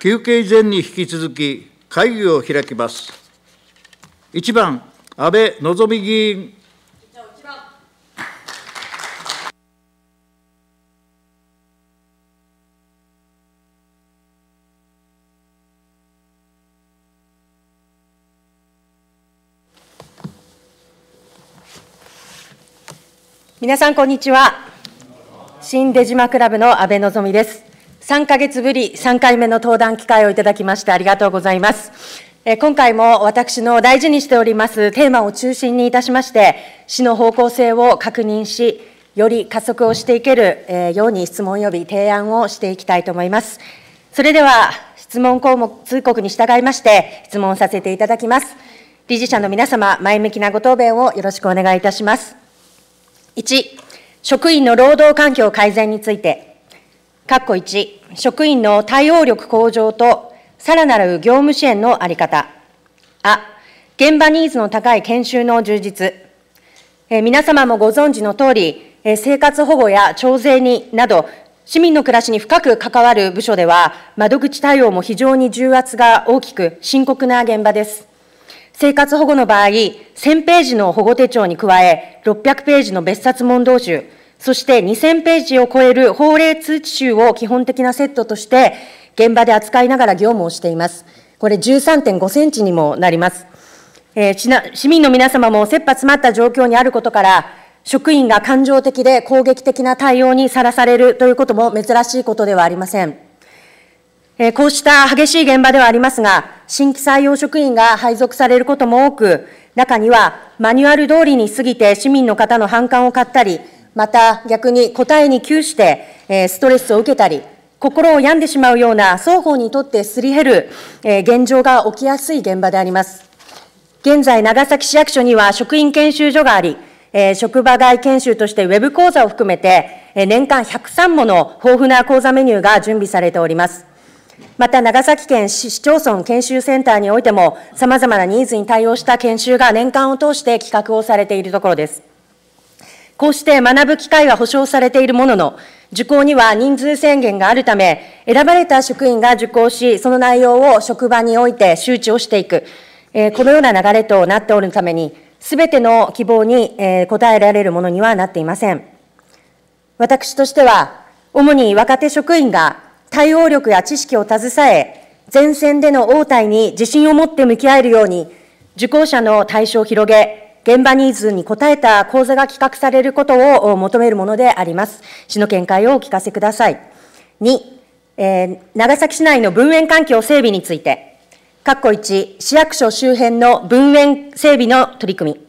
休憩前に引き続き会議を開きます。1番、安倍望議員。皆さんこんにちは新出島クラブの安倍のです3ヶ月ぶり3回目の登壇機会をいただきましてありがとうございます。今回も私の大事にしておりますテーマを中心にいたしまして、市の方向性を確認し、より加速をしていけるように質問及び提案をしていきたいと思います。それでは質問項目通告に従いまして質問させていただきます。理事者の皆様、前向きなご答弁をよろしくお願いいたします。1、職員の労働環境改善について、括弧1、職員の対応力向上とさらなる業務支援のあり方。あ、現場ニーズの高い研修の充実。え皆様もご存知の通り、え生活保護や徴税になど、市民の暮らしに深く関わる部署では、窓口対応も非常に重圧が大きく、深刻な現場です。生活保護の場合、1000ページの保護手帳に加え、600ページの別冊問答集、そして2000ページを超える法令通知集を基本的なセットとして、現場で扱いながら業務をしています。これ13.5センチにもなります。えー、市民の皆様も切羽詰まった状況にあることから、職員が感情的で攻撃的な対応にさらされるということも珍しいことではありません。えこうした激しい現場ではありますが、新規採用職員が配属されることも多く、中にはマニュアル通りに過ぎて市民の方の反感を買ったり、また逆に答えに窮して、ストレスを受けたり、心を病んでしまうような双方にとってすり減る現状が起きやすい現場であります。現在、長崎市役所には職員研修所があり、職場外研修としてウェブ講座を含めて、年間103もの豊富な講座メニューが準備されております。また、長崎県市市町村研修センターにおいても、さまざまなニーズに対応した研修が年間を通して企画をされているところです。こうして学ぶ機会は保障されているものの、受講には人数制限があるため、選ばれた職員が受講し、その内容を職場において周知をしていく、えー、このような流れとなっておるために、すべての希望に、えー、応えられるものにはなっていません。私としては、主に若手職員が対応力や知識を携え、前線での応対に自信を持って向き合えるように、受講者の対象を広げ、現場ニーズに応えた講座が企画されることを求めるものであります。市の見解をお聞かせください。2、えー、長崎市内の分園環境整備について、括弧1、市役所周辺の分園整備の取り組み。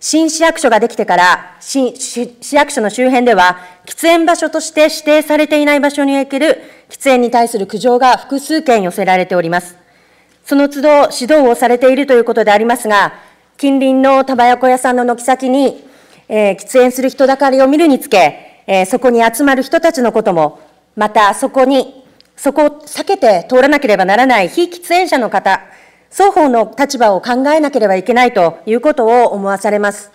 新市役所ができてから市、市役所の周辺では、喫煙場所として指定されていない場所における喫煙に対する苦情が複数件寄せられております。その都度指導をされているということでありますが、近隣のタバヤコ屋さんの軒先に、えー、喫煙する人だかりを見るにつけ、えー、そこに集まる人たちのことも、またそこに、そこを避けて通らなければならない非喫煙者の方、双方の立場を考えなければいけないということを思わされます。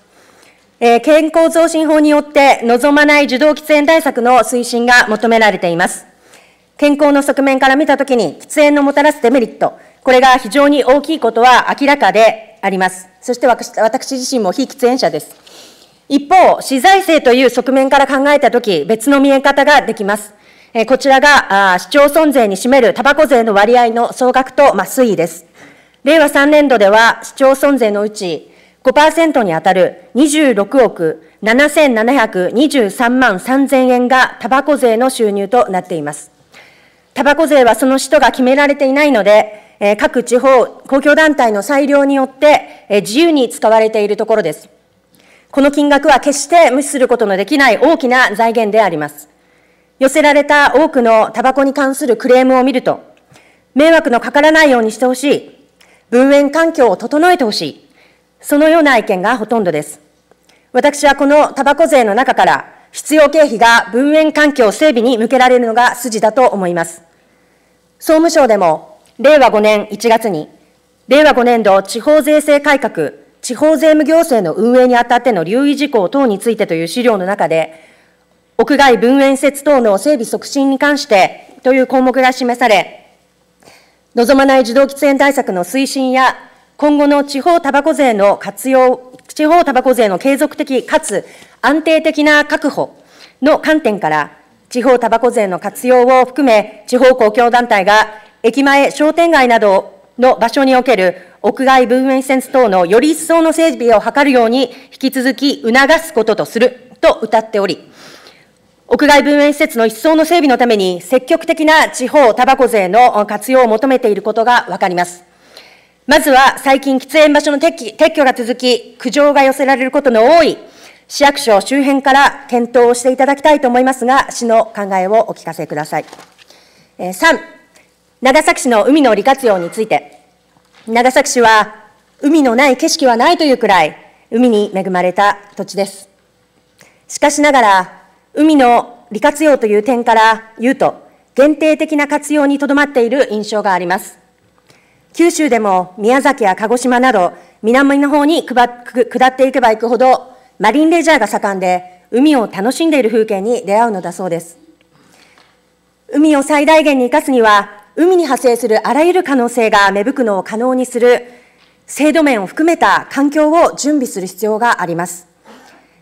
えー、健康増進法によって望まない受動喫煙対策の推進が求められています。健康の側面から見たときに、喫煙のもたらすデメリット、これが非常に大きいことは明らかであります。そして私自身も非喫煙者です。一方、私財政という側面から考えたとき、別の見え方ができます。えこちらが市町村税に占めるタバコ税の割合の総額と、まあ、推移です。令和3年度では市町村税のうち5%に当たる26億7723万3000円がタバコ税の収入となっています。タバコ税はその使途が決められていないので、え各地方公共団体の裁量によって、え自由に使われているところです。この金額は決して無視することのできない大きな財源であります。寄せられた多くのタバコに関するクレームを見ると、迷惑のかからないようにしてほしい、分煙環境を整えてほしい、そのような意見がほとんどです。私はこのタバコ税の中から、必要経費が分煙環境整備に向けられるのが筋だと思います。総務省でも、令和5年1月に、令和5年度地方税制改革、地方税務行政の運営にあたっての留意事項等についてという資料の中で、屋外分園施設等の整備促進に関してという項目が示され、望まない受動喫煙対策の推進や、今後の地方たばこ税の活用、地方たばこ税の継続的かつ安定的な確保の観点から、地方たばこ税の活用を含め、地方公共団体が駅前、商店街などの場所における屋外分明施設等のより一層の整備を図るように、引き続き促すこととすると謳っており、屋外分園施設の一層の整備のために、積極的な地方たばこ税の活用を求めていることが分かります。まずは最近、喫煙場所の撤去が続き、苦情が寄せられることの多い市役所周辺から検討をしていただきたいと思いますが、市の考えをお聞かせください。3、長崎市の海の利活用について、長崎市は海のない景色はないというくらい、海に恵まれた土地です。しかしながら、海の利活用という点から言うと、限定的な活用にとどまっている印象があります。九州でも宮崎や鹿児島など、南の方に下っていけばいくほど、マリンレジャーが盛んで、海を楽しんでいる風景に出会うのだそうです。海を最大限に生かすには、海に派生するあらゆる可能性が芽吹くのを可能にする、制度面を含めた環境を準備する必要があります。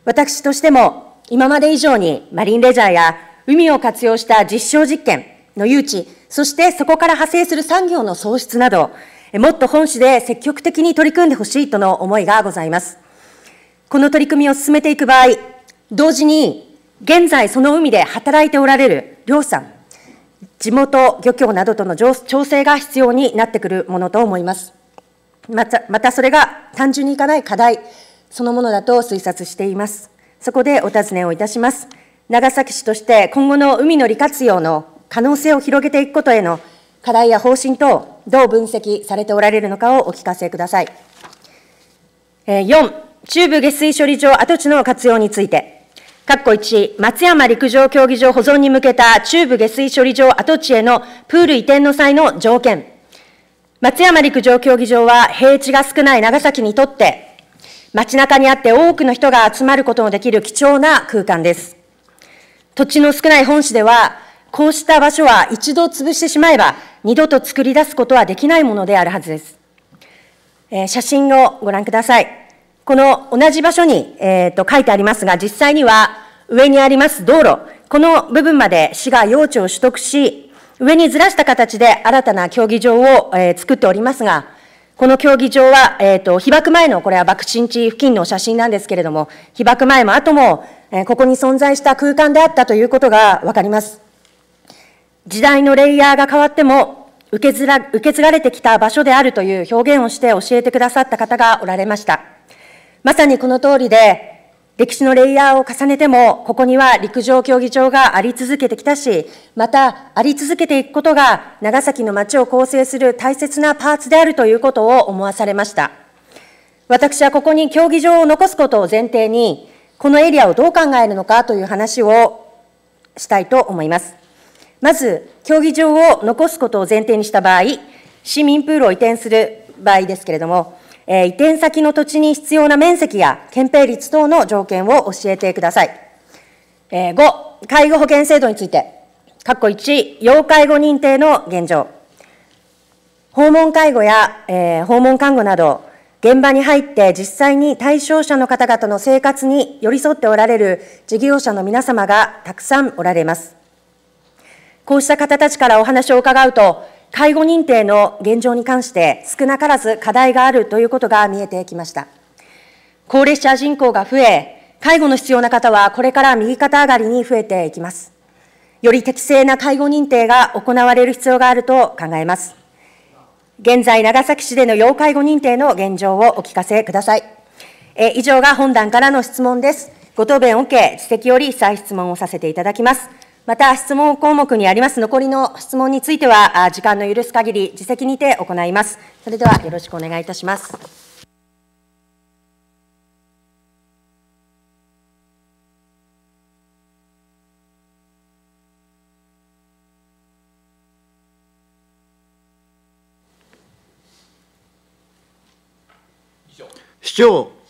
私としても、今まで以上にマリンレジャーや海を活用した実証実験の誘致、そしてそこから派生する産業の創出など、もっと本市で積極的に取り組んでほしいとの思いがございます。この取り組みを進めていく場合、同時に現在その海で働いておられる漁産、さん、地元漁協などとの調整が必要になってくるものと思います。また、またそれが単純にいかない課題そのものだと推察しています。そこでお尋ねをいたします。長崎市として今後の海の利活用の可能性を広げていくことへの課題や方針等、どう分析されておられるのかをお聞かせください。4、中部下水処理場跡地の活用について、括弧1、松山陸上競技場保存に向けた中部下水処理場跡地へのプール移転の際の条件。松山陸上競技場は平地が少ない長崎にとって、街中にあって多くの人が集まることのできる貴重な空間です。土地の少ない本市では、こうした場所は一度潰してしまえば、二度と作り出すことはできないものであるはずです。えー、写真をご覧ください。この同じ場所に、えー、と書いてありますが、実際には上にあります道路、この部分まで市が用地を取得し、上にずらした形で新たな競技場を、えー、作っておりますが、この競技場は、えーと、被爆前の、これは爆心地付近の写真なんですけれども、被爆前も後も、えー、ここに存在した空間であったということが分かります。時代のレイヤーが変わっても受けずら、受け継がれてきた場所であるという表現をして教えてくださった方がおられました。まさにこの通りで、歴史のレイヤーを重ねても、ここには陸上競技場があり続けてきたし、またあり続けていくことが、長崎の街を構成する大切なパーツであるということを思わされました。私はここに競技場を残すことを前提に、このエリアをどう考えるのかという話をしたいと思います。まず、競技場を残すことを前提にした場合、市民プールを移転する場合ですけれども、え移転先の土地に必要な面積や憲兵率等の条件を教えてください。えー、5、介護保険制度について、括弧1、要介護認定の現状。訪問介護や、えー、訪問看護など、現場に入って実際に対象者の方々の生活に寄り添っておられる事業者の皆様がたくさんおられます。こうした方たちからお話を伺うと、介護認定の現状に関して少なからず課題があるということが見えてきました。高齢者人口が増え、介護の必要な方はこれから右肩上がりに増えていきます。より適正な介護認定が行われる必要があると考えます。現在、長崎市での要介護認定の現状をお聞かせください。え以上が本段からの質問です。ご答弁を受け、指摘より再質問をさせていただきます。また質問項目にあります残りの質問については、時間の許す限り、自責にて行います。それではよろしくお願いいたします。市長。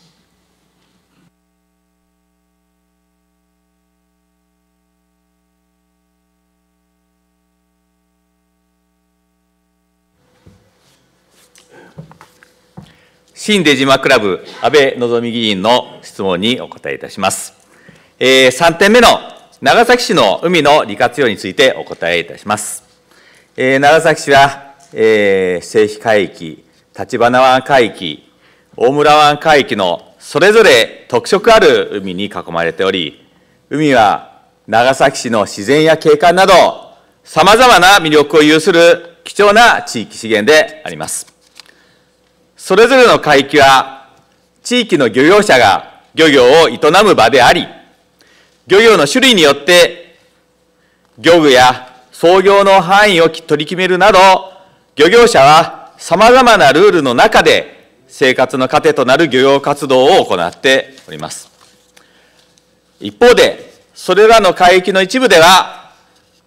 新出島クラブ、安倍の議員の質問にお答えいたします。えー、3点目の長崎市の海の利活用についてお答えいたします。えー、長崎市は、えー、製皮海域、立花湾海域、大村湾海域のそれぞれ特色ある海に囲まれており、海は長崎市の自然や景観など、さまざまな魅力を有する貴重な地域資源であります。それぞれの海域は、地域の漁業者が漁業を営む場であり、漁業の種類によって、漁具や操業の範囲を取り決めるなど、漁業者は様々なルールの中で、生活の糧となる漁業活動を行っております。一方で、それらの海域の一部では、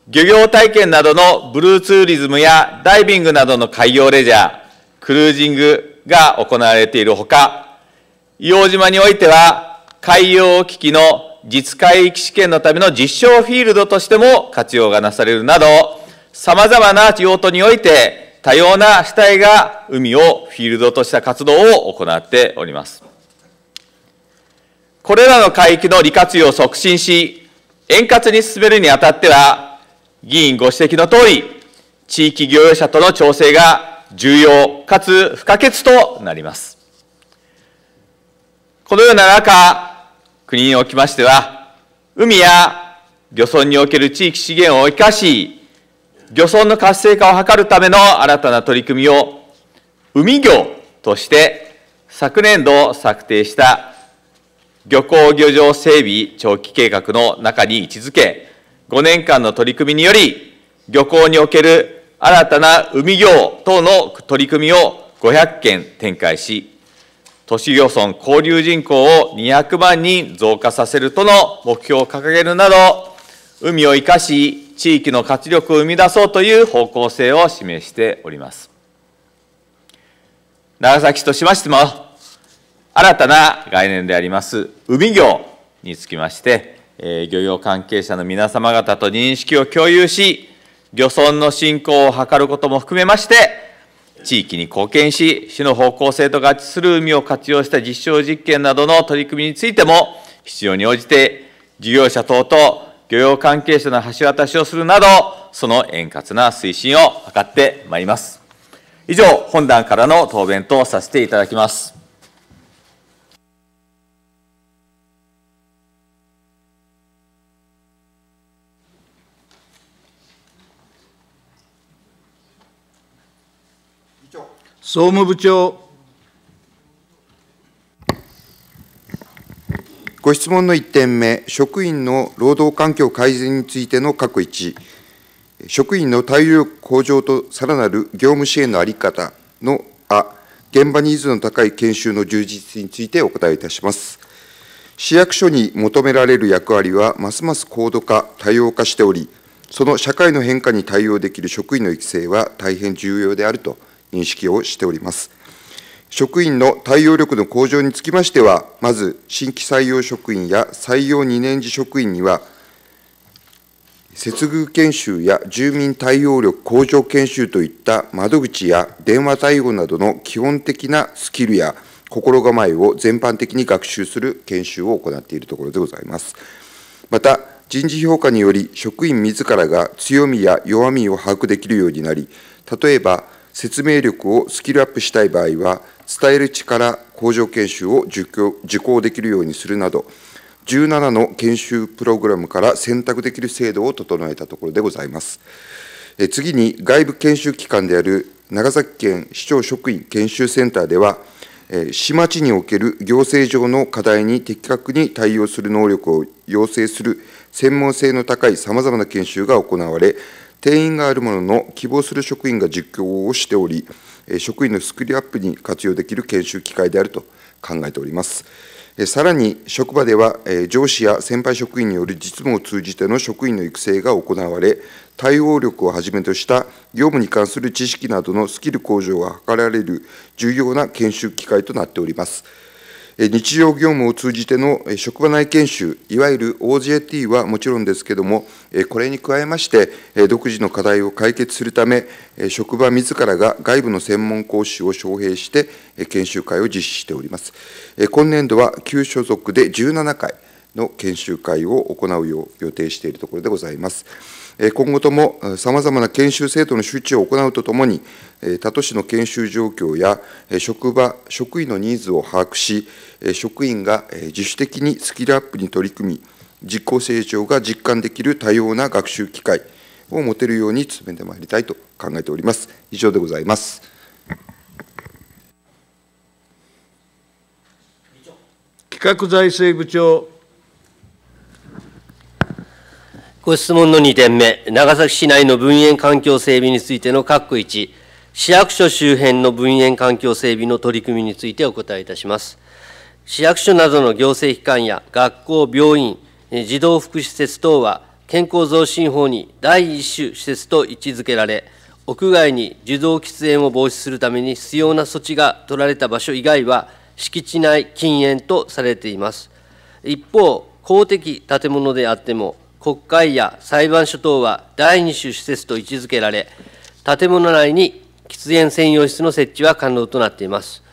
漁業体験などのブルーツーリズムやダイビングなどの海洋レジャー、クルージング、が行われているほか、硫黄島においては、海洋危機の実海域試験のための実証フィールドとしても活用がなされるなど、様々な用途において、多様な主体が海をフィールドとした活動を行っております。これらの海域の利活用を促進し、円滑に進めるにあたっては、議員ご指摘のとおり、地域漁業者との調整が重要かつ不可欠となります。このような中、国におきましては、海や漁村における地域資源を生かし、漁村の活性化を図るための新たな取り組みを、海業として昨年度策定した漁港漁場整備長期計画の中に位置づけ、5年間の取り組みにより、漁港における新たな海業等の取り組みを500件展開し、都市漁村交流人口を200万人増加させるとの目標を掲げるなど、海を生かし、地域の活力を生み出そうという方向性を示しております。長崎市としましても、新たな概念であります、海業につきまして、え漁業関係者の皆様方と認識を共有し、漁村の振興を図ることも含めまして、地域に貢献し、市の方向性と合致する海を活用した実証実験などの取り組みについても、必要に応じて事業者等と漁業関係者の橋渡しをするなど、その円滑な推進を図ってまいります。以上、本段からの答弁とさせていただきます。総務部長。ご質問の1点目、職員の労働環境改善についての各1、職員の対応力向上とさらなる業務支援の在り方のあ、現場ニーズの高い研修の充実についてお答えいたします。市役所に求められる役割は、ますます高度化、多様化しており、その社会の変化に対応できる職員の育成は大変重要であると認識をしております。職員の対応力の向上につきましては、まず新規採用職員や採用2年次職員には、接遇研修や住民対応力向上研修といった窓口や電話対応などの基本的なスキルや心構えを全般的に学習する研修を行っているところでございます。また、人事評価により職員自らが強みや弱みを把握できるようになり、例えば、説明力をスキルアップしたい場合は、伝える力向上研修を受講できるようにするなど、17の研修プログラムから選択できる制度を整えたところでございます。え次に、外部研修機関である長崎県市長職員研修センターでは、市町における行政上の課題に的確に対応する能力を要請する専門性の高いさまざまな研修が行われ、定員があるものの、希望する職員が実況をしており、職員のスキルアップに活用できる研修機会であると考えております。さらに、職場では上司や先輩職員による実務を通じての職員の育成が行われ、対応力をはじめとした業務に関する知識などのスキル向上が図られる重要な研修機会となっております。日常業務を通じての職場内研修、いわゆる OJT はもちろんですけれども、これに加えまして、独自の課題を解決するため、職場自らが外部の専門講師を招聘して、研修会を実施しております。今年度は旧所属で17回の研修会を行うよう予定しているところでございます。今後ともさまざまな研修制度の周知を行うとともに、他都市の研修状況や職場、職員のニーズを把握し、職員が自主的にスキルアップに取り組み、実効成長が実感できる多様な学習機会を持てるように進めてまいりたいと考えております。以上でございます。企画財政部長ご質問の2点目、長崎市内の分園環境整備についての括弧1、市役所周辺の分園環境整備の取り組みについてお答えいたします。市役所などの行政機関や学校、病院、児童福祉施設等は、健康増進法に第一種施設と位置づけられ、屋外に受動喫煙を防止するために必要な措置が取られた場所以外は、敷地内禁煙とされています。一方、公的建物であっても、国会や裁判所等は第二種施設と位置づけられ、建物内に喫煙専用室の設置は可能となっています。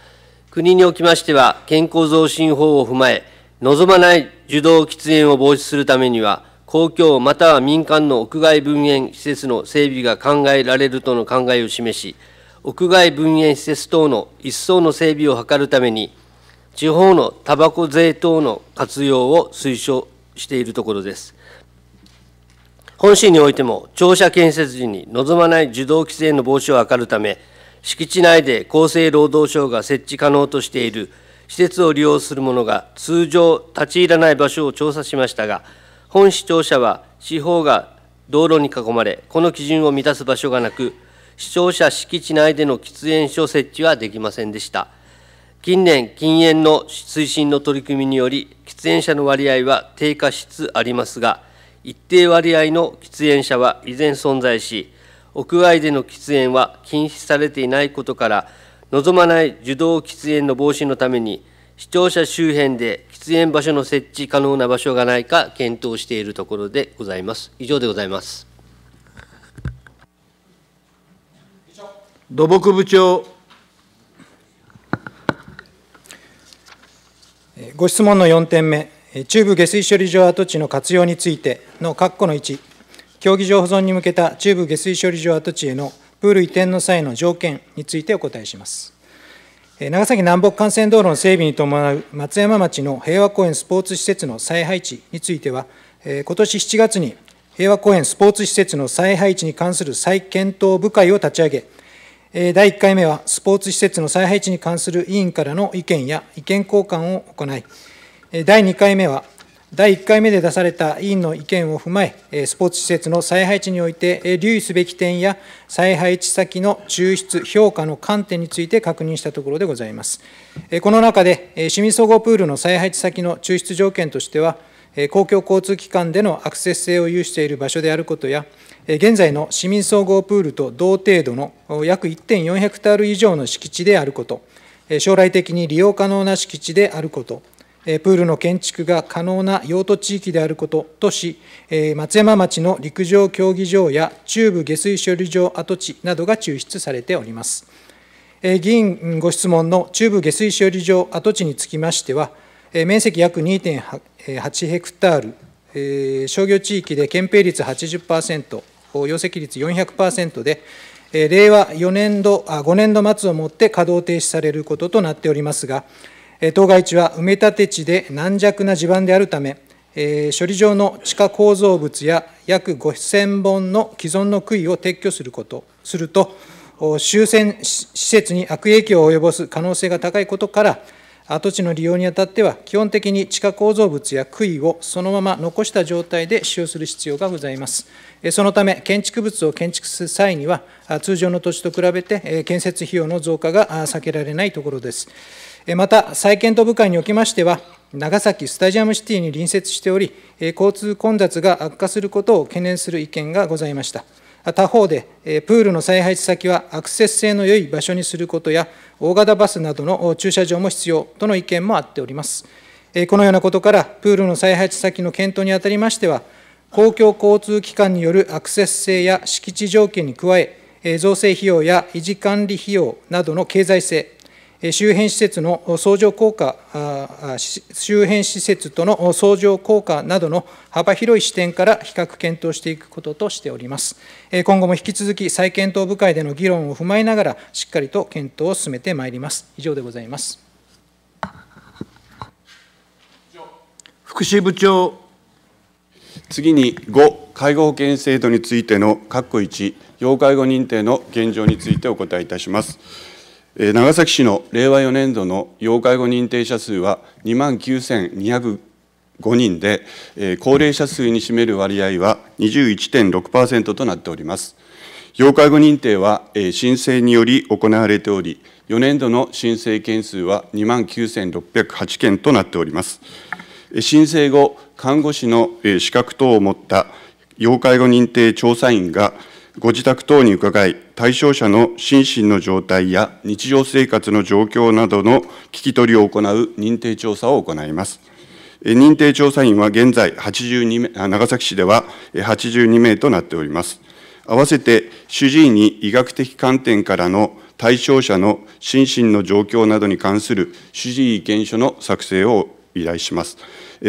国におきましては、健康増進法を踏まえ、望まない受動喫煙を防止するためには、公共または民間の屋外分煙施設の整備が考えられるとの考えを示し、屋外分煙施設等の一層の整備を図るために、地方のタバコ税等の活用を推奨しているところです。本市においても庁舎建設時に望まない受動規制の防止を図るため、敷地内で厚生労働省が設置可能としている施設を利用する者が通常立ち入らない場所を調査しましたが、本市庁舎は四方が道路に囲まれ、この基準を満たす場所がなく、視聴者敷地内での喫煙所設置はできませんでした。近年、禁煙の推進の取り組みにより、喫煙者の割合は低下しつつありますが、一定割合の喫煙者は依然存在し、屋外での喫煙は禁止されていないことから、望まない受動喫煙の防止のために、視聴者周辺で喫煙場所の設置可能な場所がないか検討しているところでございます。以上でございます。土木部長。ご質問の4点目。中部下水処理場跡地の活用についての括弧の1、競技場保存に向けた中部下水処理場跡地へのプール移転の際の条件についてお答えします。長崎南北幹線道路の整備に伴う松山町の平和公園スポーツ施設の再配置については、今年7月に平和公園スポーツ施設の再配置に関する再検討部会を立ち上げ、第1回目はスポーツ施設の再配置に関する委員からの意見や意見交換を行い、第2回目は、第1回目で出された委員の意見を踏まえ、スポーツ施設の再配置において留意すべき点や、再配置先の抽出、評価の観点について確認したところでございます。この中で、市民総合プールの再配置先の抽出条件としては、公共交通機関でのアクセス性を有している場所であることや、現在の市民総合プールと同程度の約1.4ヘクタール以上の敷地であること、将来的に利用可能な敷地であること、プールの建築が可能な用途地域であることとし、松山町の陸上競技場や中部下水処理場跡地などが抽出されております。議員ご質問の中部下水処理場跡地につきましては、面積約2.8ヘクタール、商業地域で憲兵率80%、容積率400%で、令和4年度、5年度末をもって稼働停止されることとなっておりますが、当該地は埋め立て地で軟弱な地盤であるため、処理場の地下構造物や約5000本の既存の杭を撤去することすると、終戦施設に悪影響を及ぼす可能性が高いことから、跡地の利用にあたっては、基本的に地下構造物や杭をそのまま残した状態で使用する必要がございます。そのため、建築物を建築する際には、通常の土地と比べて建設費用の増加が避けられないところです。また、再検討部会におきましては、長崎スタジアムシティに隣接しており、交通混雑が悪化することを懸念する意見がございました。他方で、プールの再配置先はアクセス性の良い場所にすることや、大型バスなどの駐車場も必要との意見もあっております。このようなことから、プールの再配置先の検討にあたりましては、公共交通機関によるアクセス性や敷地条件に加え、造成費用や維持管理費用などの経済性、周辺施設の相乗効果、周辺施設との相乗効果などの幅広い視点から比較検討していくこととしております。今後も引き続き再検討部会での議論を踏まえながら、しっかりと検討を進めてまいります。以上でございます。福祉部長。次に5、介護保険制度についての括弧1、要介護認定の現状についてお答えいたします。長崎市の令和4年度の要介護認定者数は2万9205人で、高齢者数に占める割合は21.6%となっております。要介護認定は申請により行われており、4年度の申請件数は2万9608件となっております。申請後、看護師の資格等を持った要介護認定調査員がご自宅等に伺い、対象者の心身の状態や日常生活の状況などの聞き取りを行う認定調査を行います。認定調査員は現在82名、長崎市では82名となっております。合わせて主治医に医学的観点からの対象者の心身の状況などに関する主治医意見書の作成を依頼します。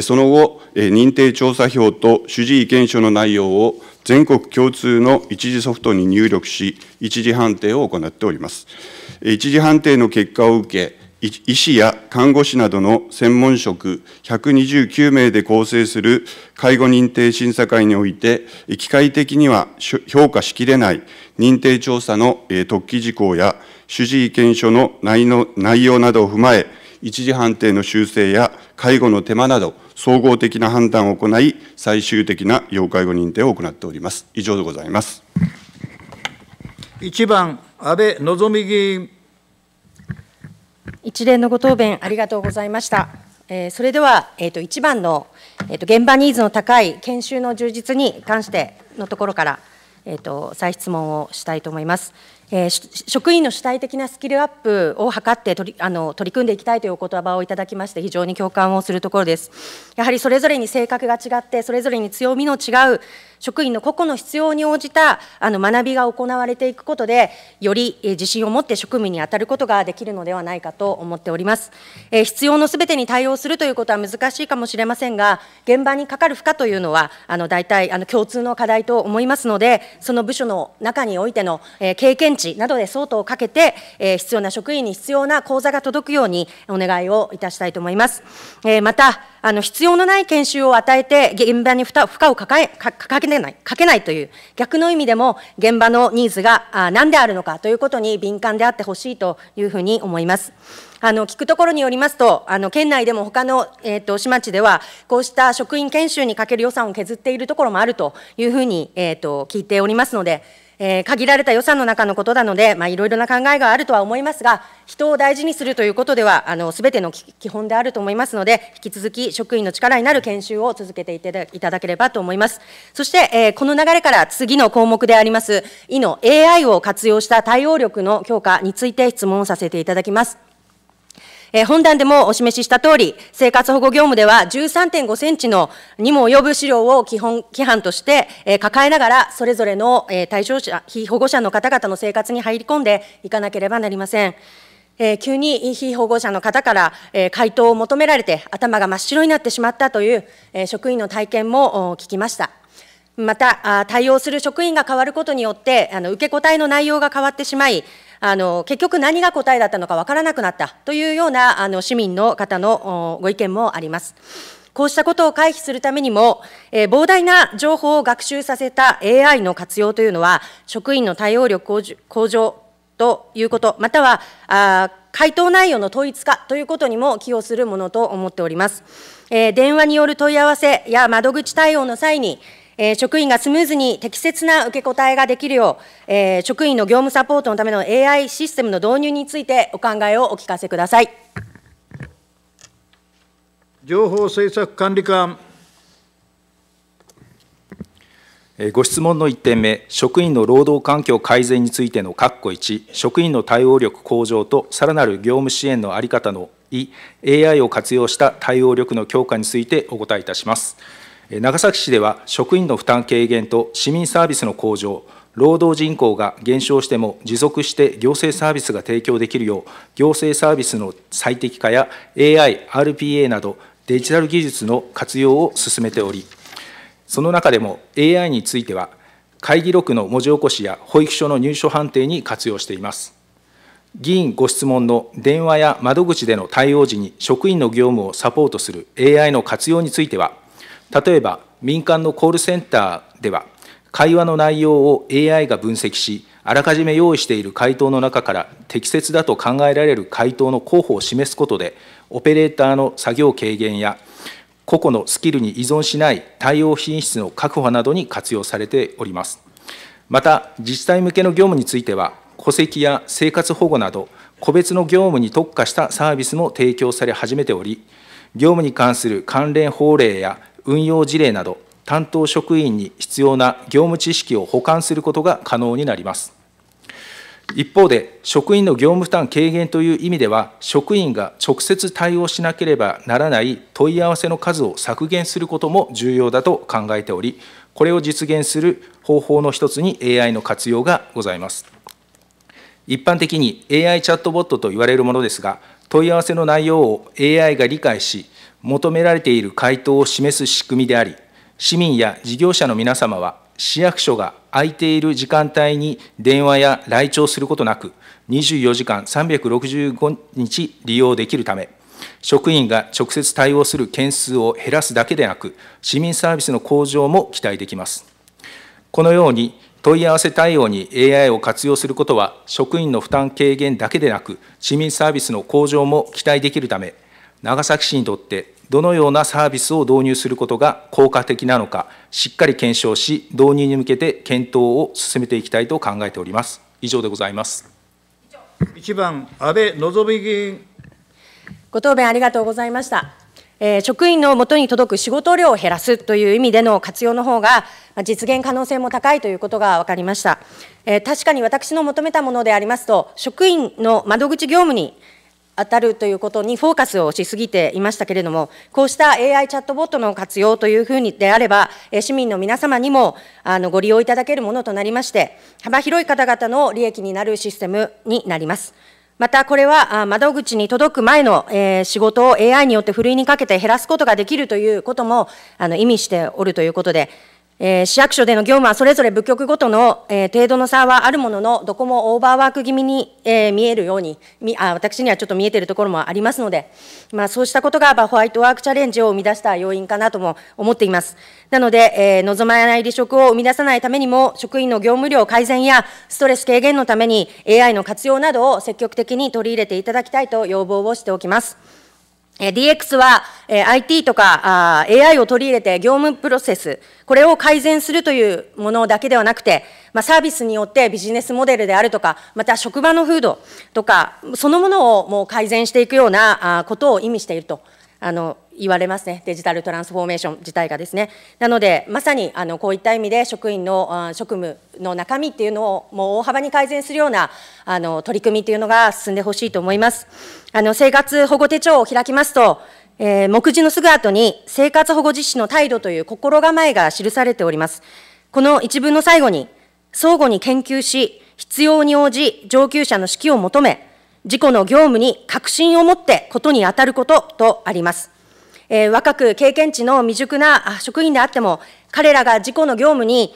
その後、認定調査票と主治意見書の内容を全国共通の一次ソフトに入力し、一次判定を行っております。一次判定の結果を受け、医師や看護師などの専門職129名で構成する介護認定審査会において、機械的には評価しきれない認定調査の特記事項や主治意見書の内容などを踏まえ、一時判定の修正や介護の手間など、総合的な判断を行い、最終的な要介護認定を行っております。以上でございます。1番、安倍望議員。一連のご答弁ありがとうございました。えー、それでは、えー、と1番の、えー、と現場ニーズの高い研修の充実に関してのところから、えー、と再質問をしたいと思います。え職員の主体的なスキルアップを図って取りあの取り組んでいきたいというお言葉をいただきまして非常に共感をするところですやはりそれぞれに性格が違ってそれぞれに強みの違う職員の個々の必要に応じたあの学びが行われていくことで、より自信を持って職務に当たることができるのではないかと思っております。えー、必要のすべてに対応するということは難しいかもしれませんが、現場にかかる負荷というのは、あの大体あの共通の課題と思いますので、その部署の中においての、えー、経験値などで相当をかけて、えー、必要な職員に必要な講座が届くようにお願いをいたしたいと思います。えまたあの必要のない研修を与えて、現場に負荷をかかかかけないかけないという、逆の意味でも、現場のニーズが何であるのかということに敏感であってほしいというふうに思います。あの聞くところによりますと、あの県内でも他の、えーと、市町では、こうした職員研修にかける予算を削っているところもあるというふうに、えーと聞いておりますので、えー、限られた予算の中のことなので、まあ、いろいろな考えがあるとは思いますが、人を大事にするということでは、すべての基本であると思いますので、引き続き職員の力になる研修を続けていただければと思います。そして、えー、この流れから次の項目であります、医の AI を活用した対応力の強化について質問させていただきます。えー、本段でもお示ししたとおり、生活保護業務では13.5センチのにも及ぶ資料を基本規範として、えー、抱えながら、それぞれの、えー、対象者、被保護者の方々の生活に入り込んでいかなければなりません。えー、急に被保護者の方から、えー、回答を求められて頭が真っ白になってしまったという、えー、職員の体験も聞きました。また、対応する職員が変わることによって、あの受け答えの内容が変わってしまい、あの結局何が答えだったのか分からなくなったというようなあの市民の方のご意見もあります。こうしたことを回避するためにも、えー、膨大な情報を学習させた AI の活用というのは、職員の対応力向上ということ、またはあ回答内容の統一化ということにも寄与するものと思っております。えー、電話による問い合わせや窓口対応の際に、えー、職員がスムーズに適切な受け答えができるよう、えー、職員の業務サポートのための AI システムの導入についてお考えをお聞かせください。情報政策管理官。ご質問の1点目、職員の労働環境改善についての括弧1、職員の対応力向上とさらなる業務支援の在り方の2、AI を活用した対応力の強化についてお答えいたします。長崎市では職員の負担軽減と市民サービスの向上、労働人口が減少しても持続して行政サービスが提供できるよう、行政サービスの最適化や AI、RPA などデジタル技術の活用を進めており、その中でも AI については、会議録の文字起こしや保育所の入所判定に活用しています。議員ご質問の電話や窓口での対応時に職員の業務をサポートする AI の活用については、例えば民間のコールセンターでは、会話の内容を AI が分析し、あらかじめ用意している回答の中から適切だと考えられる回答の候補を示すことで、オペレーターの作業軽減や、個々のスキルに依存しない対応品質の確保などに活用されております。また、自治体向けの業務については、戸籍や生活保護など、個別の業務に特化したサービスも提供され始めており、業務に関する関連法令や運用事例など、担当職員に必要な業務知識を補完することが可能になります。一方で、職員の業務負担軽減という意味では、職員が直接対応しなければならない問い合わせの数を削減することも重要だと考えており、これを実現する方法の一つに AI の活用がございます。一般的に AI チャットボットと言われるものですが、問い合わせの内容を AI が理解し、求められている回答を示す仕組みであり、市民や事業者の皆様は、市役所が空いている時間帯に電話や来庁することなく、24時間365日利用できるため、職員が直接対応する件数を減らすだけでなく、市民サービスの向上も期待できます。このように、問い合わせ対応に AI を活用することは、職員の負担軽減だけでなく、市民サービスの向上も期待できるため、長崎市にとってどのようなサービスを導入することが効果的なのか、しっかり検証し、導入に向けて検討を進めていきたいと考えております。以上でございます。1番、安倍望議員。ご答弁ありがとうございました。え職員のもとに届く仕事量を減らすという意味での活用の方が、実現可能性も高いということが分かりました。え確かに私の求めたものでありますと、職員の窓口業務に当たるということにフォーカスをしすぎていましたけれども、こうした AI チャットボットの活用というふうにであれば、市民の皆様にもあのご利用いただけるものとなりまして、幅広い方々の利益になるシステムになります。またこれは窓口に届く前の仕事を AI によってふるいにかけて減らすことができるということも意味しておるということで、えー、市役所での業務はそれぞれ部局ごとの、えー、程度の差はあるものの、どこもオーバーワーク気味に、えー、見えるようにみあ、私にはちょっと見えているところもありますので、まあ、そうしたことが、まあ、ホワイトワークチャレンジを生み出した要因かなとも思っています。なので、えー、望まない離職を生み出さないためにも、職員の業務量改善やストレス軽減のために、AI の活用などを積極的に取り入れていただきたいと要望をしておきます。DX は IT とか AI を取り入れて業務プロセス、これを改善するというものだけではなくて、まあ、サービスによってビジネスモデルであるとか、また職場の風土とか、そのものをもう改善していくようなことを意味しているとあの言われますね、デジタルトランスフォーメーション自体がですね。なので、まさにあのこういった意味で、職員の職務の中身っていうのをもう大幅に改善するようなあの取り組みっていうのが進んでほしいと思います。あの生活保護手帳を開きますと、えー、目次のすぐ後に、生活保護実施の態度という心構えが記されております。この一文の最後に、相互に研究し、必要に応じ、上級者の指揮を求め、事故の業務に確信を持ってことに当たることとあります。えー、若く経験値の未熟な職員であっても、彼らが事故の業務に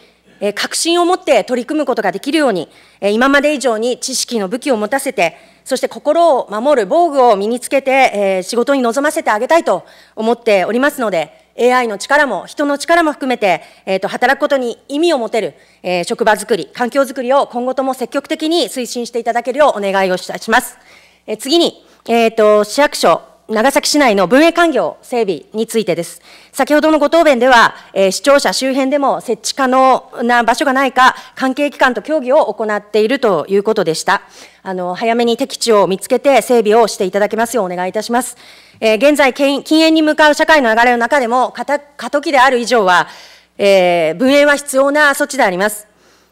確信を持って取り組むことができるように、今まで以上に知識の武器を持たせて、そして心を守る防具を身につけて、仕事に臨ませてあげたいと思っておりますので、AI の力も人の力も含めて、えーと、働くことに意味を持てる、えー、職場づくり、環境づくりを今後とも積極的に推進していただけるようお願いをいたします。えー、次に、えーと市役所長崎市内の文営環境整備についてです。先ほどのご答弁では、えー、市庁舎周辺でも設置可能な場所がないか、関係機関と協議を行っているということでした。あの、早めに適地を見つけて整備をしていただけますようお願いいたします。えー、現在禁煙に向かう社会の流れの中でも過渡期である以上は、えー、分煙は必要な措置であります。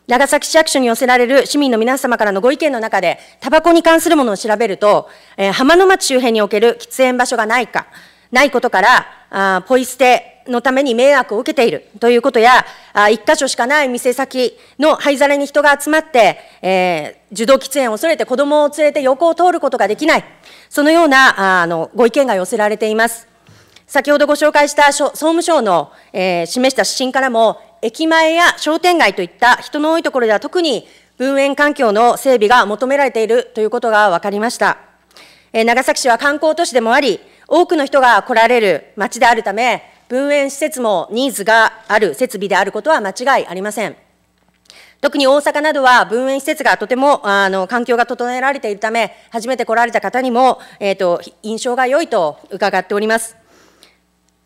長崎市役所に寄せられる市民の皆様からのご意見の中で、タバコに関するものを調べると、えー、浜の町周辺における喫煙場所がないか、ないことから、あポイ捨て、のために迷惑を受けているということや、一箇所しかない店先の灰皿に人が集まって、えー、受動喫煙を恐れて子供を連れて横を通ることができない、そのようなあのご意見が寄せられています。先ほどご紹介した総務省の、えー、示した指針からも、駅前や商店街といった人の多いところでは特に分園環境の整備が求められているということが分かりました。えー、長崎市は観光都市でもあり、多くの人が来られる町であるため、分園施設もニーズがある設備であることは間違いありません。特に大阪などは分園施設がとてもあの環境が整えられているため、初めて来られた方にも、えーと、印象が良いと伺っております。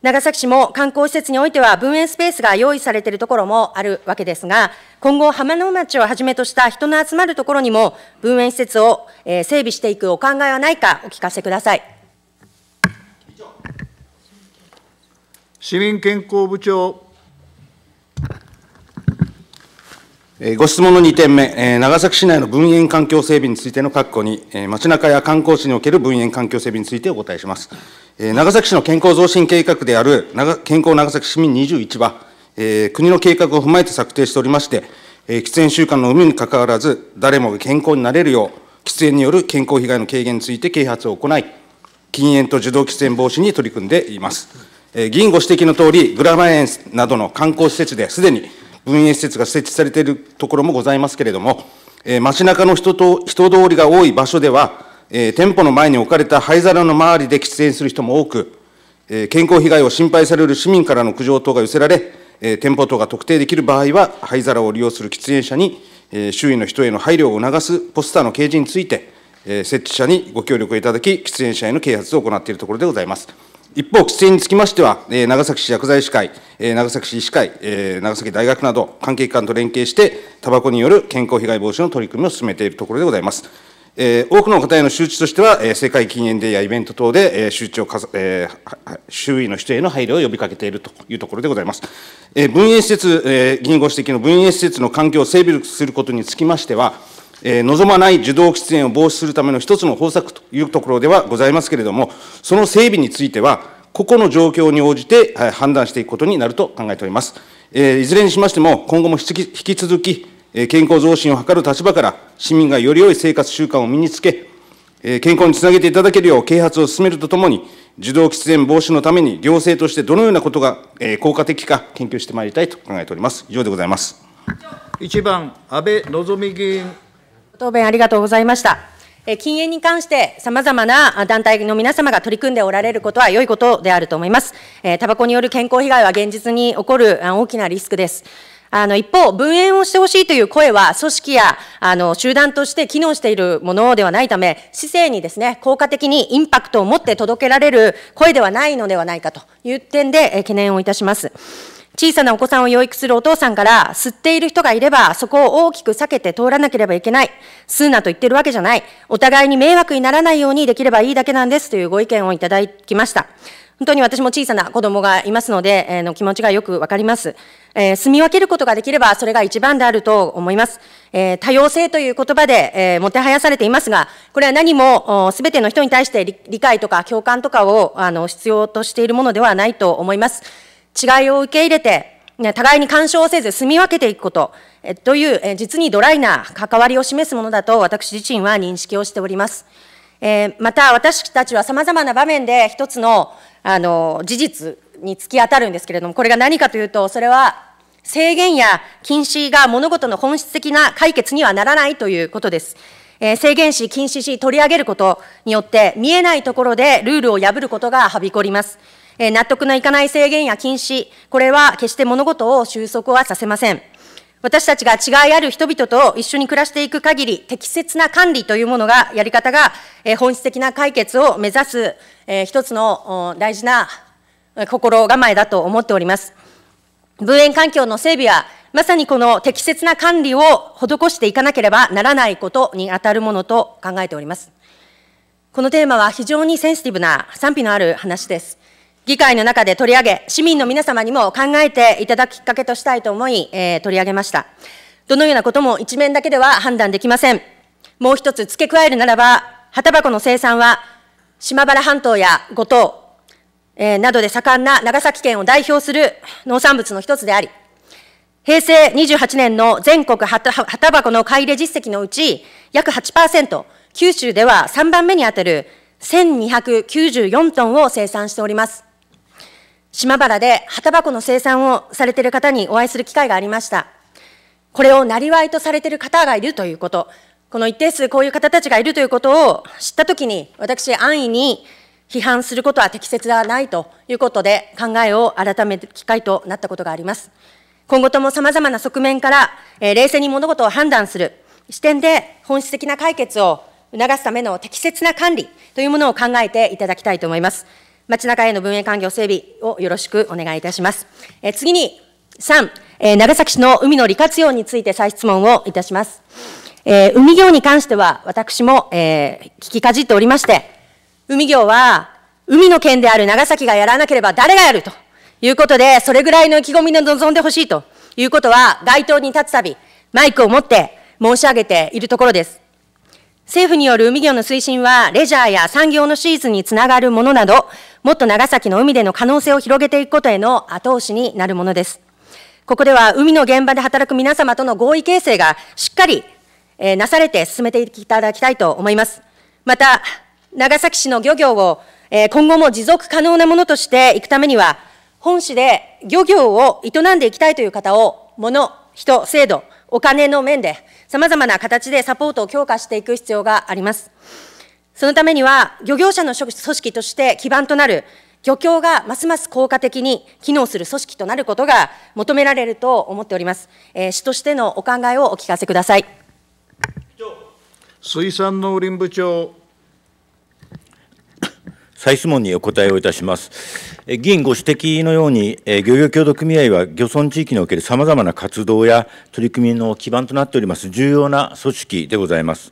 長崎市も観光施設においては分園スペースが用意されているところもあるわけですが、今後、浜野町をはじめとした人の集まるところにも、分園施設を整備していくお考えはないか、お聞かせください。市民健康部長。ご質問の2点目、長崎市内の分園環境整備についての確保に、街中や観光地における分園環境整備についてお答えします。長崎市の健康増進計画である、健康長崎市民21は、国の計画を踏まえて策定しておりまして、喫煙習慣の有無にかかわらず、誰もが健康になれるよう、喫煙による健康被害の軽減について啓発を行い、禁煙と受動喫煙防止に取り組んでいます。議員ご指摘のとおり、グラマ園などの観光施設ですでに分園施設が設置されているところもございますけれども、え街中の人と人通りが多い場所では、え店舗の前に置かれた灰皿の周りで喫煙する人も多く、え健康被害を心配される市民からの苦情等が寄せられ、え店舗等が特定できる場合は、灰皿を利用する喫煙者に、え周囲の人への配慮を促すポスターの掲示について、え設置者にご協力をいただき、喫煙者への啓発を行っているところでございます。一方、規制につきましては、え長崎市薬剤師会、え長崎市医師会、え長崎大学など、関係機関と連携して、タバコによる健康被害防止の取り組みを進めているところでございます。え多くの方への周知としては、え世界禁煙デーやイベント等で、え周知をえ周囲の人への配慮を呼びかけているというところでございます。え分園施設、え議員ご指摘の分園施設の環境を整備することにつきましては、えー、望まない受動喫煙を防止するための一つの方策というところではございますけれども、その整備については、個々の状況に応じて、はい、判断していくことになると考えております。えー、いずれにしましても、今後も引き続き、え健康増進を図る立場から、市民がより良い生活習慣を身につけ、え健康につなげていただけるよう啓発を進めるとともに、受動喫煙防止のために行政としてどのようなことが、え効果的か研究してまいりたいと考えております。以上でございます。1番安倍望議員答弁ありがとうございました。禁煙に関して、さまざまな団体の皆様が取り組んでおられることは良いことであると思います。タバコによる健康被害は現実に起こる大きなリスクです。あの、一方、分煙をしてほしいという声は、組織や、あの、集団として機能しているものではないため、市政にですね、効果的にインパクトを持って届けられる声ではないのではないかという点で、懸念をいたします。小さなお子さんを養育するお父さんから、吸っている人がいれば、そこを大きく避けて通らなければいけない。吸うなと言ってるわけじゃない。お互いに迷惑にならないようにできればいいだけなんですというご意見をいただきました。本当に私も小さな子供がいますので、えー、の気持ちがよくわかります。えー、住み分けることができれば、それが一番であると思います。えー、多様性という言葉で、えー、もてはやされていますが、これは何も、すべての人に対して理解とか共感とかを、あの、必要としているものではないと思います。違いを受け入れて、互いに干渉せず住み分けていくこと、という、実にドライな関わりを示すものだと私自身は認識をしております。また私たちはさまざまな場面で一つのあの事実に突き当たるんですけれども、これが何かというと、それは制限や禁止が物事の本質的な解決にはならないということです。制限し、禁止し、取り上げることによって、見えないところでルールを破ることがはびこります。え納得のいかない制限や禁止、これは決して物事を収束はさせません。私たちが違いある人々と一緒に暮らしていく限り、適切な管理というものが、やり方が、え本質的な解決を目指す、え一つの大事な心構えだと思っております。分園環境の整備は、まさにこの適切な管理を施していかなければならないことに当たるものと考えております。このテーマは非常にセンシティブな賛否のある話です。議会の中で取り上げ、市民の皆様にも考えていただくきっかけとしたいと思い、えー、取り上げました。どのようなことも一面だけでは判断できません。もう一つ付け加えるならば、葉箱の生産は、島原半島や五島、えー、などで盛んな長崎県を代表する農産物の一つであり、平成28年の全国葉箱の買い入れ実績のうち、約8%、九州では3番目に当たる1294トンを生産しております。島原で旗箱の生産をされている方にお会いする機会がありました。これをなりわいとされている方がいるということ、この一定数こういう方たちがいるということを知ったときに、私、安易に批判することは適切ではないということで、考えを改める機会となったことがあります。今後ともさまざまな側面から、えー、冷静に物事を判断する視点で、本質的な解決を促すための適切な管理というものを考えていただきたいと思います。街中への分明環境整備をよろしくお願いいたします。え次に、3、え長崎市の海の利活用について再質問をいたします。え海業に関しては、私も、え聞きかじっておりまして、海業は、海の県である長崎がやらなければ誰がやるということで、それぐらいの意気込みで臨んでほしいということは、街頭に立つたび、マイクを持って申し上げているところです。政府による海業の推進は、レジャーや産業のシーズンにつながるものなど、もっと長崎の海での可能性を広げていくことへの後押しになるものです。ここでは海の現場で働く皆様との合意形成がしっかり、なされて進めていただきたいと思います。また、長崎市の漁業を、今後も持続可能なものとしていくためには、本市で漁業を営んでいきたいという方を、物、人、制度、お金の面で、さまざまな形でサポートを強化していく必要があります。そのためには、漁業者の組織として基盤となる漁協がますます効果的に機能する組織となることが求められると思っております。えー、市としてのお考えをお聞かせください。水産農林部長。再質問にお答えをいたします。議員ご指摘のように、漁業協同組合は漁村地域におけるさまざまな活動や取り組みの基盤となっております重要な組織でございます。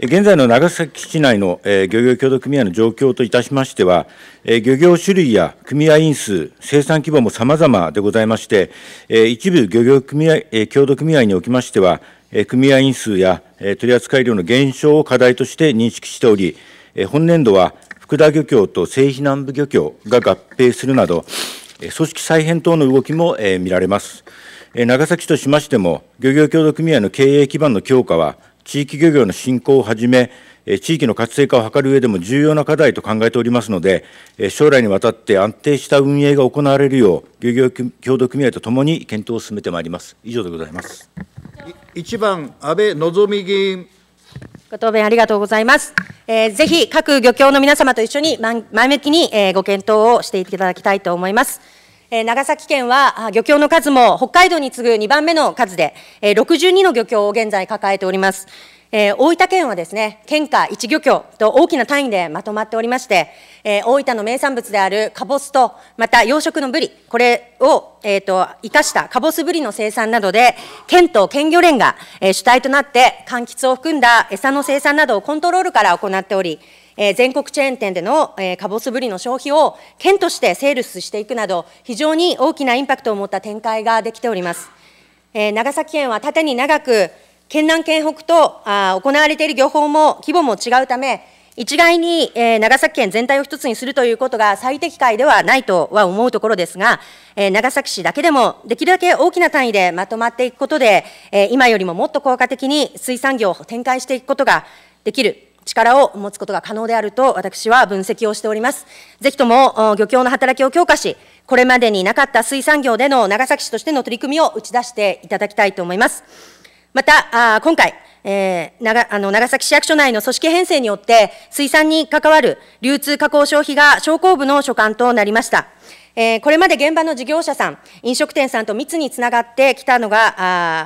現在の長崎市内の漁業協同組合の状況といたしましては、漁業種類や組合員数、生産規模も様々でございまして、一部漁業組合協同組合におきましては、組合員数や取扱量の減少を課題として認識しており、本年度は福田漁協と西避南部漁協が合併するなど、組織再編等の動きも見られます。長崎市としましても、漁業協同組合の経営基盤の強化は、地域漁業の振興をはじめ、地域の活性化を図る上でも重要な課題と考えておりますので、将来にわたって安定した運営が行われるよう、漁業協同組合とともに検討を進めてまいります。以上でございます。1番、安倍望議員。ご答弁ありがとうございます。えー、ぜひ各漁協の皆様と一緒に前向きに、えご検討をしていただきたいと思います。長崎県は漁協の数も北海道に次ぐ2番目の数で、62の漁協を現在抱えております。大分県はですね、県下一漁協と大きな単位でまとまっておりまして、大分の名産物であるかぼすと、また養殖のブリ、これを、えーと、生かしたかぼすブリの生産などで、県と県漁連が、主体となって、柑橘を含んだ餌の生産などをコントロールから行っており、えー、全国チェーン店での、えー、カボスぶりの消費を県としてセールスしていくなど、非常に大きなインパクトを持った展開ができております。えー、長崎県は縦に長く、県南県北とあ行われている漁法も規模も違うため、一概に、えー、長崎県全体を一つにするということが最適解ではないとは思うところですが、えー、長崎市だけでもできるだけ大きな単位でまとまっていくことで、えー、今よりももっと効果的に水産業を展開していくことができる、力を持つことが可能であると私は分析をしております。ぜひとも漁協の働きを強化し、これまでになかった水産業での長崎市としての取り組みを打ち出していただきたいと思います。また、今回、えー、長あの長崎市役所内の組織編成によって、水産に関わる流通加工消費が商工部の所管となりました。えー、これまで現場の事業者さん、飲食店さんと密につながってきたのが、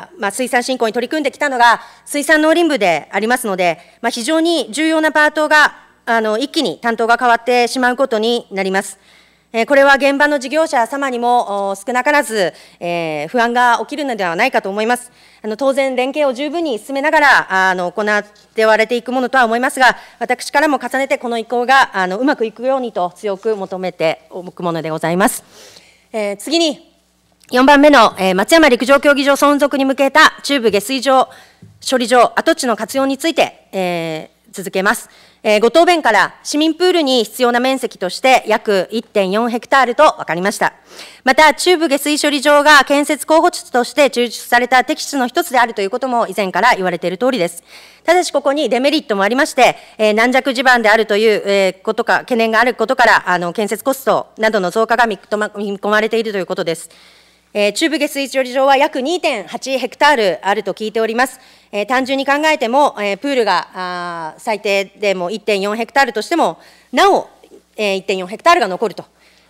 あまあ、水産振興に取り組んできたのが、水産農林部でありますので、まあ、非常に重要なパートが、あの、一気に担当が変わってしまうことになります。これは現場の事業者様にも少なからず不安が起きるのではないかと思います。あの当然、連携を十分に進めながらあの行ってわれていくものとは思いますが、私からも重ねてこの移行があのうまくいくようにと強く求めておくものでございます。えー、次に、4番目の松山陸上競技場存続に向けた中部下水場処理場跡地の活用について、えー、続けます。えー、ご答弁から市民プールに必要な面積として約1.4ヘクタールと分かりました。また、中部下水処理場が建設候補地として抽出された適地の一つであるということも以前から言われている通りです。ただし、ここにデメリットもありまして、えー、軟弱地盤であるという、えー、ことか、懸念があることから、あの、建設コストなどの増加が見込まれているということです。えー、中部下水処理場は約2.8ヘクタールあると聞いております。えー、単純に考えても、えー、プールがあ最低でも1.4ヘクタールとしても、なお、えー、1.4ヘクタールが残ると、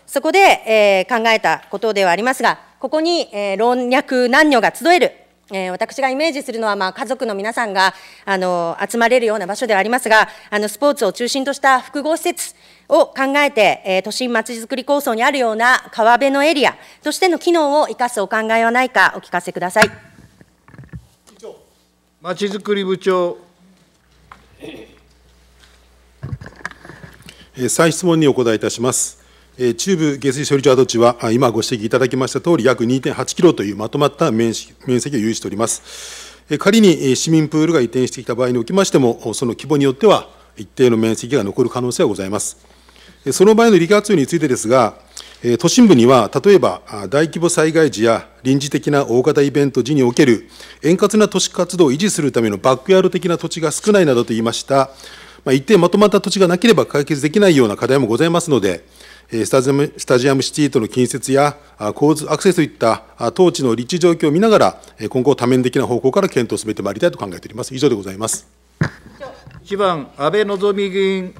そこで、えー、考えたことではありますが、ここに、えー、老若男女が集える、えー、私がイメージするのは、まあ、家族の皆さんがあの集まれるような場所ではありますが、あのスポーツを中心とした複合施設を考えて、えー、都心まちづくり構想にあるような川辺のエリアとしての機能を生かすお考えはないか、お聞かせください。まちづくり部長。再質問にお答えいたします。中部下水処理場跡地は、今ご指摘いただきましたとおり、約2.8キロというまとまった面積を有しております。仮に市民プールが移転してきた場合におきましても、その規模によっては、一定の面積が残る可能性はございます。その場合の利活用についてですが、都心部には、例えば大規模災害時や臨時的な大型イベント時における円滑な都市活動を維持するためのバックヤード的な土地が少ないなどと言いました、まあ、一定まとまった土地がなければ解決できないような課題もございますので、スタジアムスタジアムシティとの近接や構図、アクセスといった当地の立地状況を見ながら、今後、多面的な方向から検討を進めてまいりたいと考えております。以上でございます1番、安倍の議員。